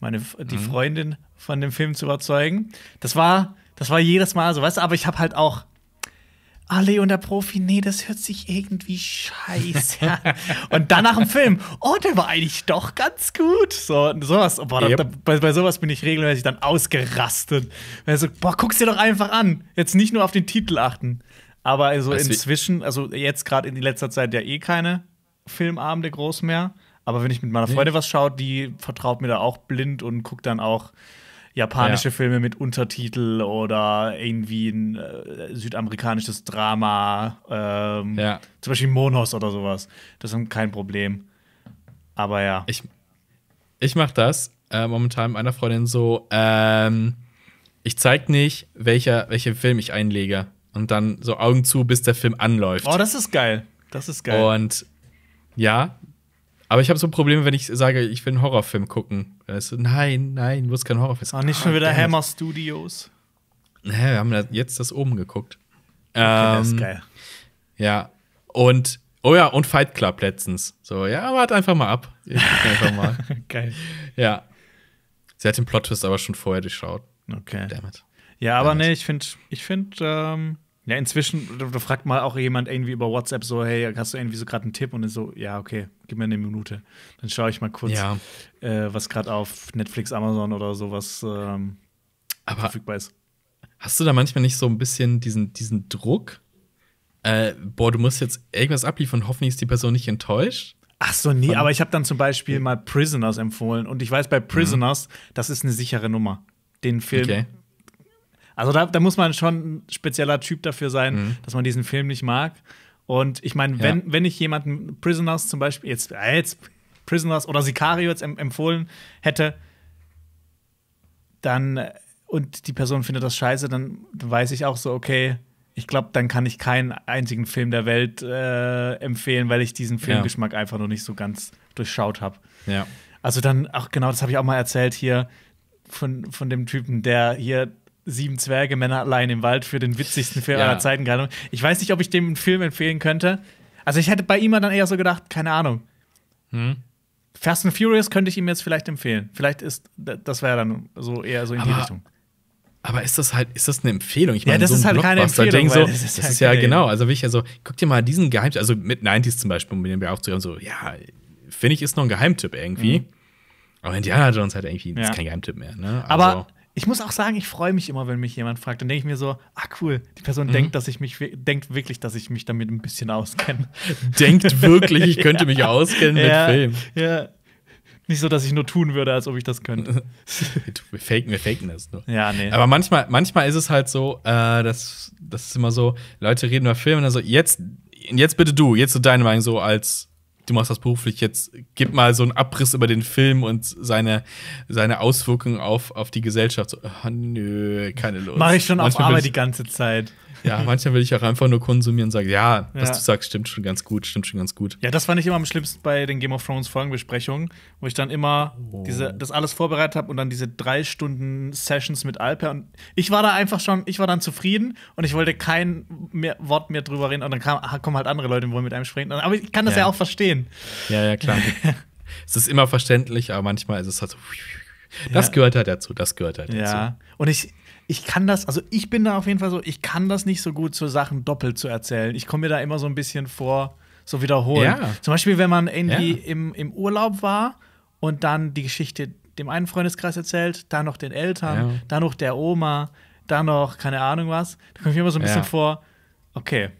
meine die mhm. Freundin von dem Film zu überzeugen. Das war das war jedes Mal so, weißt du, aber ich habe halt auch Ali ah, und der Profi, nee, das hört sich irgendwie scheiße an. *laughs* und dann nach dem Film, oh, der war eigentlich doch ganz gut. So, sowas, boah, yep. da, bei, bei, sowas bin ich regelmäßig dann ausgerastet. Weil so, boah, guck's dir doch einfach an. Jetzt nicht nur auf den Titel achten. Aber also das inzwischen, also jetzt gerade in letzter Zeit ja eh keine Filmabende groß mehr. Aber wenn ich mit meiner Freundin was schaue, die vertraut mir da auch blind und guckt dann auch japanische ja. Filme mit Untertitel oder irgendwie ein äh, südamerikanisches Drama. Ähm, ja. Zum Beispiel Monos oder sowas. Das ist kein Problem. Aber ja. Ich, ich mache das äh, momentan meiner Freundin so. Ähm, ich zeig nicht, welcher, welchen Film ich einlege und dann so Augen zu, bis der Film anläuft. Oh, das ist geil. Das ist geil. Und ja, aber ich habe so Probleme, wenn ich sage, ich will einen Horrorfilm gucken. Also, nein, nein, du musst keinen Horrorfilm gucken. Oh, ah, nicht schon wieder Hammer Studios. Hä, wir haben jetzt das oben geguckt. Okay, ähm, das ist geil. Ja. Und, oh ja, und Fight Club letztens. So, ja, warte einfach mal ab. Ich *laughs* einfach mal. geil. Ja. Sie hat den Plot-Twist aber schon vorher durchschaut. Okay. Damit. Ja, aber Damit. nee, ich finde, ich finde, ähm, ja, inzwischen da fragt mal auch jemand irgendwie über WhatsApp so, hey, hast du irgendwie so gerade einen Tipp? Und dann so, ja, okay, gib mir eine Minute. Dann schaue ich mal kurz, ja. äh, was gerade auf Netflix, Amazon oder sowas ähm, Aber verfügbar ist. Hast du da manchmal nicht so ein bisschen diesen, diesen Druck? Äh, boah, du musst jetzt irgendwas abliefern, hoffentlich ist die Person nicht enttäuscht. Ach so, nee, aber ich habe dann zum Beispiel hm. mal Prisoners empfohlen und ich weiß bei hm. Prisoners, mhm. das ist eine sichere Nummer. Den Film okay. Also da, da muss man schon ein spezieller Typ dafür sein, mhm. dass man diesen Film nicht mag. Und ich meine, wenn, ja. wenn ich jemanden Prisoners zum Beispiel, jetzt, äh, jetzt Prisoners oder Sicario jetzt empfohlen hätte, dann äh, und die Person findet das scheiße, dann weiß ich auch so, okay, ich glaube, dann kann ich keinen einzigen Film der Welt äh, empfehlen, weil ich diesen Filmgeschmack ja. einfach noch nicht so ganz durchschaut habe. Ja. Also dann, ach genau, das habe ich auch mal erzählt hier von, von dem Typen, der hier Sieben Zwerge, Männer allein im Wald für den witzigsten Film ja. aller Zeiten gehalten. Ich weiß nicht, ob ich dem einen Film empfehlen könnte. Also ich hätte bei ihm dann eher so gedacht, keine Ahnung. Hm? Fast and Furious könnte ich ihm jetzt vielleicht empfehlen. Vielleicht ist das wäre dann so eher so in aber, die Richtung. Aber ist das halt, ist das eine Empfehlung? Ich meine, ja, das so ist halt keine Empfehlung. So, das ist, das ist halt ja genau. Also wirklich, also guck dir mal diesen Geheimtipp, also mit 90s zum Beispiel, um den wir aufzuhören, so, ja, finde ich, ist noch ein Geheimtipp irgendwie. Mhm. Aber Indiana Jones hat irgendwie, ja. ist kein Geheimtipp mehr. Ne? Also, aber ich muss auch sagen, ich freue mich immer, wenn mich jemand fragt. Dann denke ich mir so, ah cool, die Person mhm. denkt, dass ich mich denkt wirklich, dass ich mich damit ein bisschen auskenne. denkt wirklich, ich *laughs* könnte ja. mich auskennen ja. mit Film. Ja. Nicht so, dass ich nur tun würde, als ob ich das könnte. *laughs* wir, faken, wir faken das nur. Ja, nee. Aber manchmal, manchmal ist es halt so, äh, dass das ist immer so, Leute reden über Filme und dann so, jetzt, jetzt bitte du, jetzt so deine Meinung so als du machst das beruflich, jetzt gib mal so einen Abriss über den Film und seine, seine Auswirkungen auf, auf die Gesellschaft. So, oh, nö, keine Lust. Mach ich schon Manchmal auf Arbeit die ganze Zeit. Ja, manchmal will ich auch einfach nur konsumieren und sagen, ja, was ja. du sagst, stimmt schon ganz gut, stimmt schon ganz gut. Ja, das fand ich immer am schlimmsten bei den Game of Thrones Folgenbesprechungen, wo ich dann immer oh. diese, das alles vorbereitet habe und dann diese drei Stunden Sessions mit Alper. Und ich war da einfach schon, ich war dann zufrieden und ich wollte kein mehr, Wort mehr drüber reden. Und dann kam, ah, kommen halt andere Leute, die wollen mit einem sprechen. Aber ich kann das ja, ja auch verstehen. Ja, ja, klar. *laughs* es ist immer verständlich, aber manchmal ist es halt so. Das ja. gehört halt dazu, das gehört halt dazu. Ja, und ich, ich kann das, also ich bin da auf jeden Fall so, ich kann das nicht so gut, so Sachen doppelt zu erzählen. Ich komme mir da immer so ein bisschen vor, so wiederholen. Ja. Zum Beispiel, wenn man irgendwie ja. im, im Urlaub war und dann die Geschichte dem einen Freundeskreis erzählt, dann noch den Eltern, ja. dann noch der Oma, dann noch keine Ahnung was, da komme ich mir immer so ein bisschen vor, okay,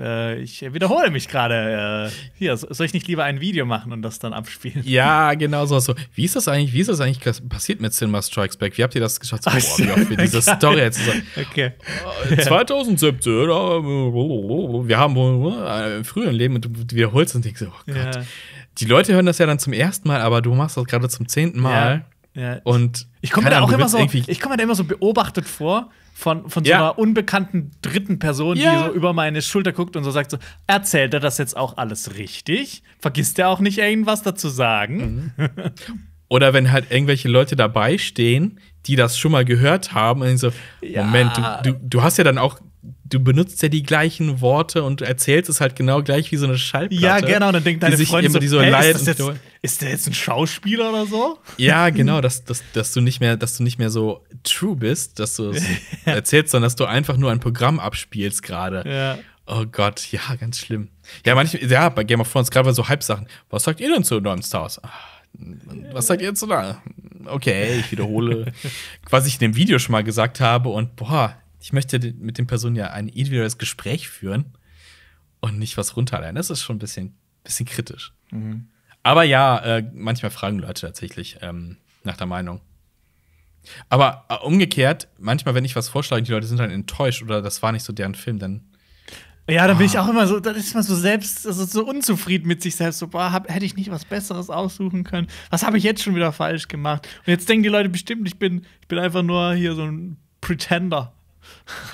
äh, ich wiederhole mich gerade. Äh, hier, soll ich nicht lieber ein Video machen und das dann abspielen? Ja, genau so. so. Wie ist das eigentlich? Wie ist das eigentlich passiert mit Cinema Strikes Back? Wie habt ihr das geschafft? So, boah, wie oft wir diese *laughs* Story jetzt sagen. Also, okay. 2017, äh, wir haben äh, im früheren Leben und du wiederholst und denkst, oh Gott. Ja. Die Leute hören das ja dann zum ersten Mal, aber du machst das gerade zum zehnten Mal. Ja. Ja. Und ich komme da auch immer so, ich komme mir da immer so beobachtet vor, von, von so ja. einer unbekannten dritten Person, ja. die so über meine Schulter guckt und so sagt: so, Erzählt er das jetzt auch alles richtig? Vergisst er auch nicht irgendwas dazu sagen? Mhm. Oder wenn halt irgendwelche Leute dabei stehen, die das schon mal gehört haben, und so, ja. Moment, du, du, du, hast ja dann auch du benutzt ja die gleichen Worte und erzählst es halt genau gleich wie so eine Schallplatte. Ja, genau, und dann denkt deine die Freundin so, die so hey, leid ist, jetzt, ist der jetzt ein Schauspieler oder so? Ja, genau, dass, dass, dass du nicht mehr, dass du nicht mehr so true bist, dass du es *laughs* erzählst, sondern dass du einfach nur ein Programm abspielst gerade. Ja. Oh Gott, ja, ganz schlimm. Ja, manchmal, ja, bei Game of Thrones, gerade bei so Halbsachen. Was sagt ihr denn zu neuen Stars? Ah, was sagt ihr zu da? Okay, ich wiederhole, *laughs* was ich in dem Video schon mal gesagt habe und boah, ich möchte mit den Personen ja ein individuelles Gespräch führen und nicht was runterladen. Das ist schon ein bisschen, bisschen kritisch. Mhm. Aber ja, äh, manchmal fragen Leute tatsächlich ähm, nach der Meinung. Aber äh, umgekehrt, manchmal, wenn ich was vorschlage, die Leute sind dann enttäuscht oder das war nicht so deren Film, dann. Ja, dann ah. bin ich ah. auch immer so, dann ist man so selbst, also so unzufrieden mit sich selbst. So, boah, hab, hätte ich nicht was Besseres aussuchen können? Was habe ich jetzt schon wieder falsch gemacht? Und jetzt denken die Leute bestimmt, ich bin, ich bin einfach nur hier so ein Pretender.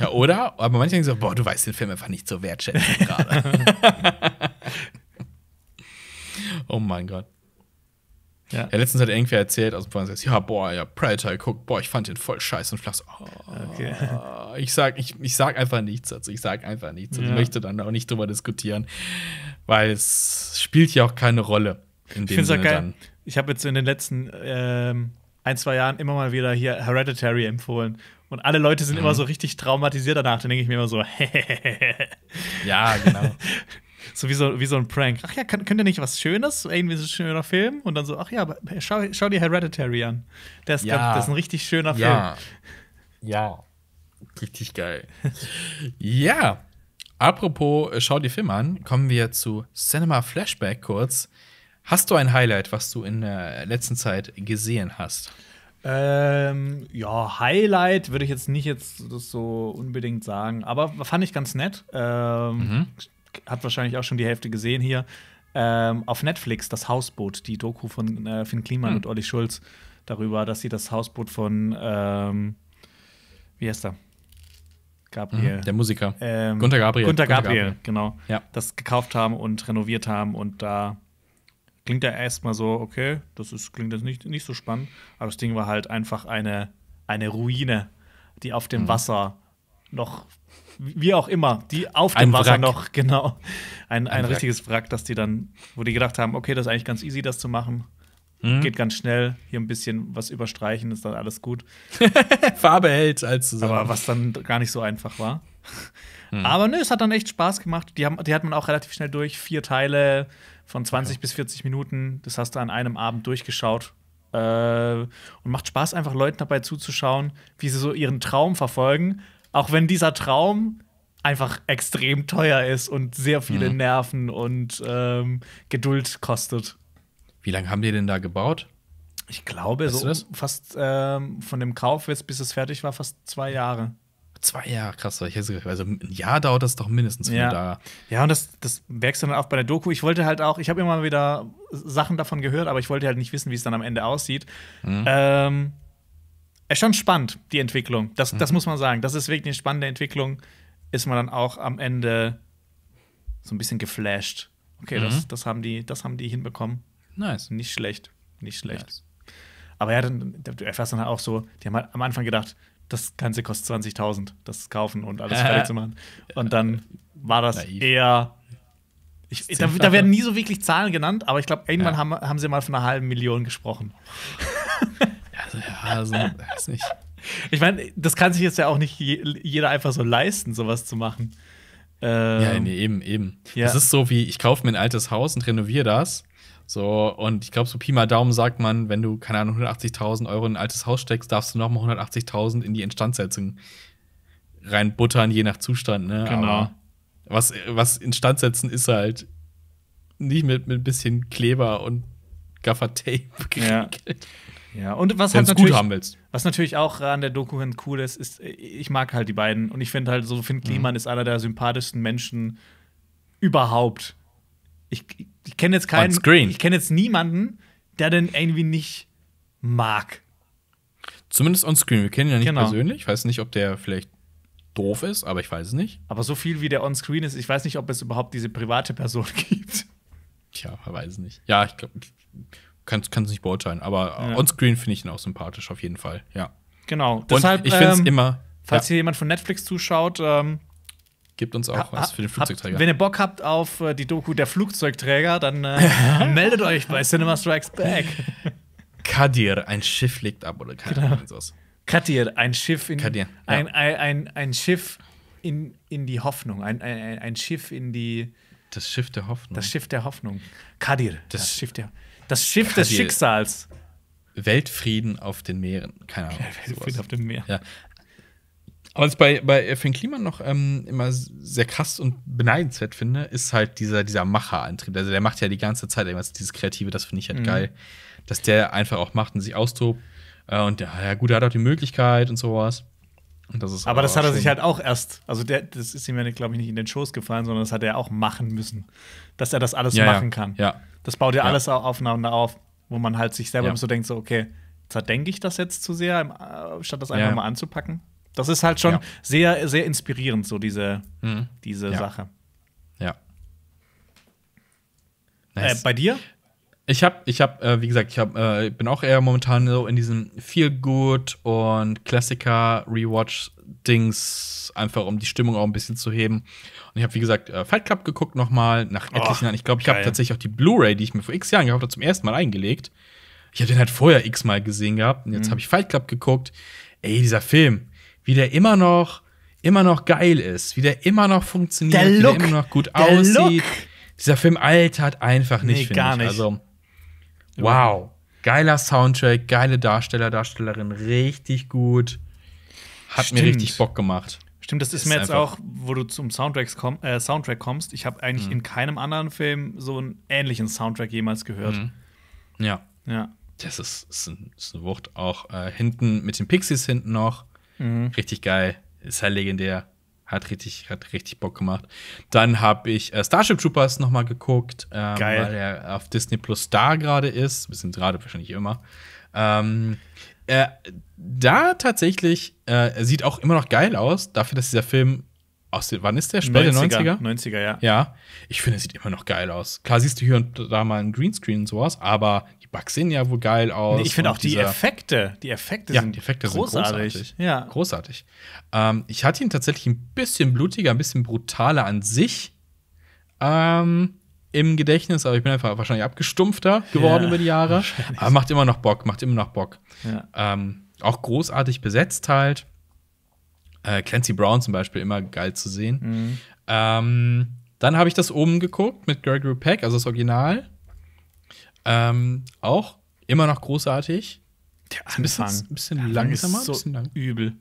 Ja, oder? Aber manche denken so, boah, du weißt den Film einfach nicht so wertschätzen gerade. *laughs* oh mein Gott. Ja. ja. letztens hat irgendwer erzählt aus also dem ja, boah, ja, Predator geguckt, boah, ich fand den voll scheiße und flach oh, okay. ich, sag, ich, ich sag einfach nichts dazu, ich sag einfach nichts ja. Ich möchte dann auch nicht drüber diskutieren, weil es spielt ja auch keine Rolle. In ich Sinne auch geil. Dann. Ich habe jetzt in den letzten ähm, ein, zwei Jahren immer mal wieder hier Hereditary empfohlen und alle Leute sind mhm. immer so richtig traumatisiert danach. Dann denke ich mir immer so, *laughs* Ja, genau. *laughs* so wie so, wie so ein Prank. Ach ja, könnt ihr nicht was Schönes? Irgendwie so ein schöner Film? Und dann so, ach ja, aber schau, schau dir Hereditary an. Der ist, ja. ganz, das ist ein richtig schöner ja. Film. Ja. Richtig geil. *laughs* ja. Apropos, äh, schau dir Film an, kommen wir zu Cinema Flashback kurz. Hast du ein Highlight, was du in der letzten Zeit gesehen hast? Ähm, ja, Highlight würde ich jetzt nicht jetzt das so unbedingt sagen, aber fand ich ganz nett. Ähm, mhm. Hat wahrscheinlich auch schon die Hälfte gesehen hier. Ähm, auf Netflix das Hausboot, die Doku von äh, Finn Kliman mhm. und Olli Schulz darüber, dass sie das Hausboot von ähm, wie heißt er? Gabriel. Mhm, der Musiker. Ähm, Gunter Gabriel. Gunter Gabriel. Gabriel, genau. Ja. Das gekauft haben und renoviert haben und da klingt ja erstmal so, okay, das ist, klingt jetzt nicht, nicht so spannend, aber das Ding war halt einfach eine, eine Ruine, die auf dem mhm. Wasser noch, wie auch immer, die auf dem ein Wasser Wrack. noch, genau, ein, ein, ein richtiges Wrack, dass die dann, wo die gedacht haben, okay, das ist eigentlich ganz easy, das zu machen. Mhm. Geht ganz schnell, hier ein bisschen was überstreichen, ist dann alles gut. *laughs* Farbe hält als zusammen. Aber was dann gar nicht so einfach war. Mhm. Aber nö, es hat dann echt Spaß gemacht. Die, haben, die hat man auch relativ schnell durch. Vier Teile, von 20 okay. bis 40 Minuten. Das hast du an einem Abend durchgeschaut. Äh, und macht Spaß, einfach Leuten dabei zuzuschauen, wie sie so ihren Traum verfolgen. Auch wenn dieser Traum einfach extrem teuer ist und sehr viele mhm. Nerven und ähm, Geduld kostet. Wie lange haben die denn da gebaut? Ich glaube, weißt so fast ähm, von dem Kauf jetzt, bis es fertig war, fast zwei Jahre zwei Jahre, krass, ich hätte gedacht, also ein Jahr dauert das doch mindestens ja. da. Ja, und das, das merkst du dann auch bei der Doku. Ich wollte halt auch, ich habe immer wieder Sachen davon gehört, aber ich wollte halt nicht wissen, wie es dann am Ende aussieht. Mhm. Ähm, ist schon spannend, die Entwicklung. Das, mhm. das muss man sagen. Das ist wirklich eine spannende Entwicklung. Ist man dann auch am Ende so ein bisschen geflasht. Okay, mhm. das, das, haben die, das haben die hinbekommen. Nice. Nicht schlecht. Nicht schlecht. Nice. Aber ja, dann, du erfährst dann halt auch so, die haben halt am Anfang gedacht, das Ganze kostet 20.000, das kaufen und alles *laughs* fertig zu machen. Und dann äh, war das Naiv. eher. Ich, da, da, werden nie so wirklich Zahlen genannt, aber ich glaube, irgendwann ja. haben, haben sie mal von einer halben Million gesprochen. also, *laughs* ja, also, weiß nicht. Ich meine, das kann sich jetzt ja auch nicht jeder einfach so leisten, sowas zu machen. Ähm, ja, nee, eben, eben. Ja. ist so wie, ich kaufe mir ein altes Haus und renoviere das so, und ich glaube, so Pi mal Daumen sagt man, wenn du, keine Ahnung, 180.000 Euro in ein altes Haus steckst, darfst du nochmal 180.000 in die Instandsetzung reinbuttern, je nach Zustand, ne? Genau. Aber was, was Instandsetzen ist halt nicht mit, mit ein bisschen Kleber und Gaffer-Tape geregelt. Ja. ja. und was Wenn's halt natürlich, gut haben willst. was natürlich auch an der Doku ganz cool ist, ist, ich mag halt die beiden und ich finde halt so, Finn mhm. Kliman mhm. ist einer der sympathischsten Menschen überhaupt. Ich, ich kenne jetzt keinen, ich kenne jetzt niemanden, der den irgendwie nicht mag. Zumindest on Screen. Wir kennen ihn ja nicht genau. persönlich. Ich weiß nicht, ob der vielleicht doof ist, aber ich weiß es nicht. Aber so viel wie der on Screen ist, ich weiß nicht, ob es überhaupt diese private Person *laughs* gibt. Tja, weiß es nicht. Ja, ich glaube, kann es nicht beurteilen. Aber ja. on Screen finde ich ihn auch sympathisch auf jeden Fall. Ja. Genau. Und Deshalb, ich finde es ähm, immer. Falls ja. hier jemand von Netflix zuschaut, ähm, gibt uns auch ha, was für den Flugzeugträger. Habt, wenn ihr Bock habt auf äh, die Doku der Flugzeugträger, dann äh, *laughs* meldet euch bei Cinema Strikes Back. *laughs* Kadir, ein Schiff legt ab oder keine genau. Ahnung. Genau. Kadir, ein Schiff in Kadir, ja. ein, ein, ein, Schiff in, in die Hoffnung, ein, ein, ein Schiff in die das Schiff der Hoffnung. Das Schiff der Hoffnung. Kadir, das, das Schiff der das Schiff Kadir. des Schicksals. Weltfrieden auf den Meeren. Keine Ahnung. Weltfrieden sowas. auf dem Meer. Ja. Aber was ich bei, bei Finn Kliman noch ähm, immer sehr krass und beneidenswert finde, ist halt dieser, dieser Macherantrieb. Also der macht ja die ganze Zeit irgendwas, dieses Kreative, das finde ich halt mhm. geil. Dass der einfach auch macht und sich austobt. Äh, und der, ja, gut, er hat auch die Möglichkeit und sowas. Und das aber das hat er sich halt auch erst, also der, das ist ihm ja, glaube ich, nicht in den Schoß gefallen, sondern das hat er auch machen müssen, dass er das alles ja, machen ja. kann. Ja. Das baut ja, ja. alles aufeinander auf, wo man halt sich selber so denkt, so, okay, zerdenke ich das jetzt zu sehr, äh, statt das einfach mal anzupacken? Das ist halt schon ja. sehr, sehr inspirierend, so diese, mhm. diese ja. Sache. Ja. Äh, nice. Äh, bei dir? Ich habe, ich hab, äh, wie gesagt, ich hab, äh, bin auch eher momentan so in diesem Feel Good und Klassiker Rewatch Dings, einfach um die Stimmung auch ein bisschen zu heben. Und ich habe, wie gesagt, äh, Fight Club geguckt nochmal nach oh, etlichen oh, Jahren. Ich glaube, ich habe tatsächlich auch die Blu-ray, die ich mir vor x Jahren gehabt habe, zum ersten Mal eingelegt. Ich habe den halt vorher x Mal gesehen gehabt und jetzt mhm. habe ich Fight Club geguckt. Ey, dieser Film, wie der immer noch, immer noch geil ist, wie der immer noch funktioniert, Look, wie der immer noch gut aussieht. Look. Dieser Film altert einfach nicht, nee, finde ich. Nicht. Also, wow. Geiler Soundtrack, geile Darsteller, Darstellerin, richtig gut. Hat Stimmt. mir richtig Bock gemacht. Stimmt, das ist, ist mir jetzt auch, wo du zum Soundtracks komm, äh, Soundtrack kommst. Ich habe eigentlich mhm. in keinem anderen Film so einen ähnlichen Soundtrack jemals gehört. Mhm. Ja. Ja. Das ist, ist, ein, ist eine Wucht. Auch äh, hinten mit den Pixies hinten noch. Mhm. Richtig geil. Ist halt legendär. Hat richtig, hat richtig Bock gemacht. Dann habe ich äh, Starship Troopers noch mal geguckt, ähm, Geil. weil er auf Disney Plus da gerade ist. Wir sind gerade wahrscheinlich immer. Ähm, äh, da tatsächlich äh, sieht auch immer noch geil aus, dafür, dass dieser Film aus den, wann ist der? Späte 90er? 90er, 90er ja. Ja, ich finde, es sieht immer noch geil aus. Klar siehst du hier und da mal einen Greenscreen und sowas, aber Bugs sehen ja wohl geil aus. Nee, ich finde auch die Effekte, die Effekte ja, sind die Effekte großartig. Sind großartig. Ja. großartig. Ähm, ich hatte ihn tatsächlich ein bisschen blutiger, ein bisschen brutaler an sich ähm, im Gedächtnis, aber ich bin einfach wahrscheinlich abgestumpfter geworden ja, über die Jahre. Aber macht immer noch Bock, macht immer noch Bock. Ähm, auch großartig besetzt halt. Äh, Clancy Brown zum Beispiel immer geil zu sehen. Mhm. Ähm, dann habe ich das oben geguckt mit Gregory Peck, also das Original. Ähm, auch immer noch großartig. Der Anfang. ein bisschen, ein bisschen langsamer. so bisschen lang übel.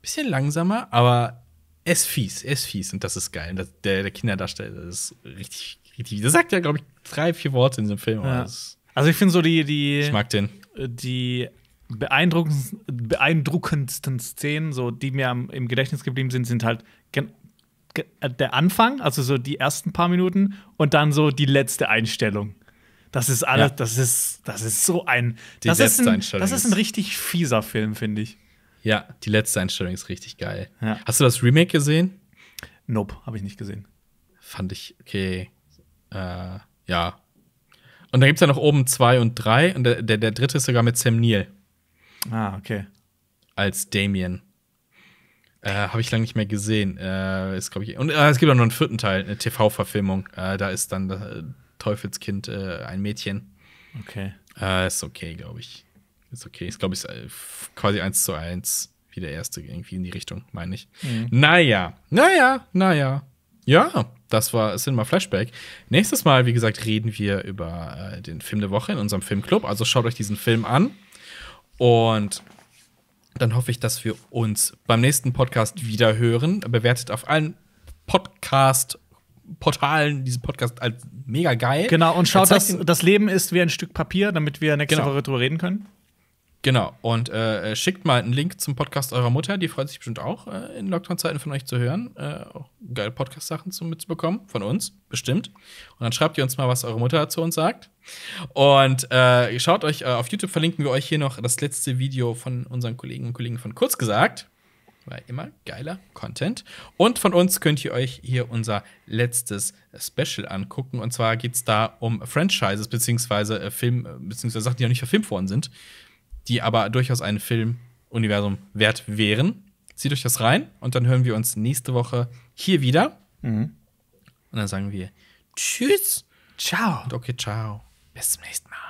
Bisschen langsamer, aber es fies, es fies. Und das ist geil. Das, der, der, Kinderdarsteller ist richtig, richtig. Das sagt ja, glaube ich, drei, vier Worte in diesem Film. Ja. Also ich finde so die, die. Ich mag den. Die beeindruckendsten, beeindruckendsten Szenen, so die mir am, im Gedächtnis geblieben sind, sind halt der Anfang, also so die ersten paar Minuten und dann so die letzte Einstellung. Das ist alles, ja. das ist, das ist so ein. Die das letzte ist ein, Das ist ein richtig fieser Film, finde ich. Ja, die letzte Einstellung ist richtig geil. Ja. Hast du das Remake gesehen? Nope, habe ich nicht gesehen. Fand ich, okay. Äh, ja. Und dann gibt es ja noch oben zwei und drei und der, der, der dritte ist sogar mit Sam Neill. Ah, okay. Als Damien. Äh, habe ich lange nicht mehr gesehen. Äh, ist, ich, und äh, es gibt auch noch einen vierten Teil, eine TV-Verfilmung. Äh, da ist dann Teufelskind, äh, ein Mädchen. Okay. Äh, ist okay, glaube ich. Ist okay. Ist, glaube ich, äh, quasi eins zu eins wie der erste irgendwie in die Richtung, meine ich. Mhm. Naja, naja, naja. Ja, das war Cinema Flashback. Nächstes Mal, wie gesagt, reden wir über äh, den Film der Woche in unserem Filmclub. Also schaut euch diesen Film an. Und dann hoffe ich, dass wir uns beim nächsten Podcast wieder hören. Bewertet auf allen Podcast- Portalen diesen Podcast als mega geil. Genau, und schaut, dass das Leben ist wie ein Stück Papier, damit wir nächste genau. Woche drüber reden können. Genau, und äh, schickt mal einen Link zum Podcast eurer Mutter, die freut sich bestimmt auch, äh, in Lockdown-Zeiten von euch zu hören. Äh, auch geile Podcast-Sachen mitzubekommen, von uns, bestimmt. Und dann schreibt ihr uns mal, was eure Mutter zu uns sagt. Und äh, schaut euch, äh, auf YouTube verlinken wir euch hier noch das letzte Video von unseren Kollegen und Kollegen von Kurz gesagt weil immer geiler Content. Und von uns könnt ihr euch hier unser letztes Special angucken. Und zwar geht es da um Franchises, beziehungsweise äh, Film, äh, beziehungsweise Sachen, die noch nicht verfilmt worden sind, die aber durchaus ein Filmuniversum wert wären. Zieht euch das rein und dann hören wir uns nächste Woche hier wieder. Mhm. Und dann sagen wir Tschüss. Ciao. Und okay, ciao. Bis zum nächsten Mal.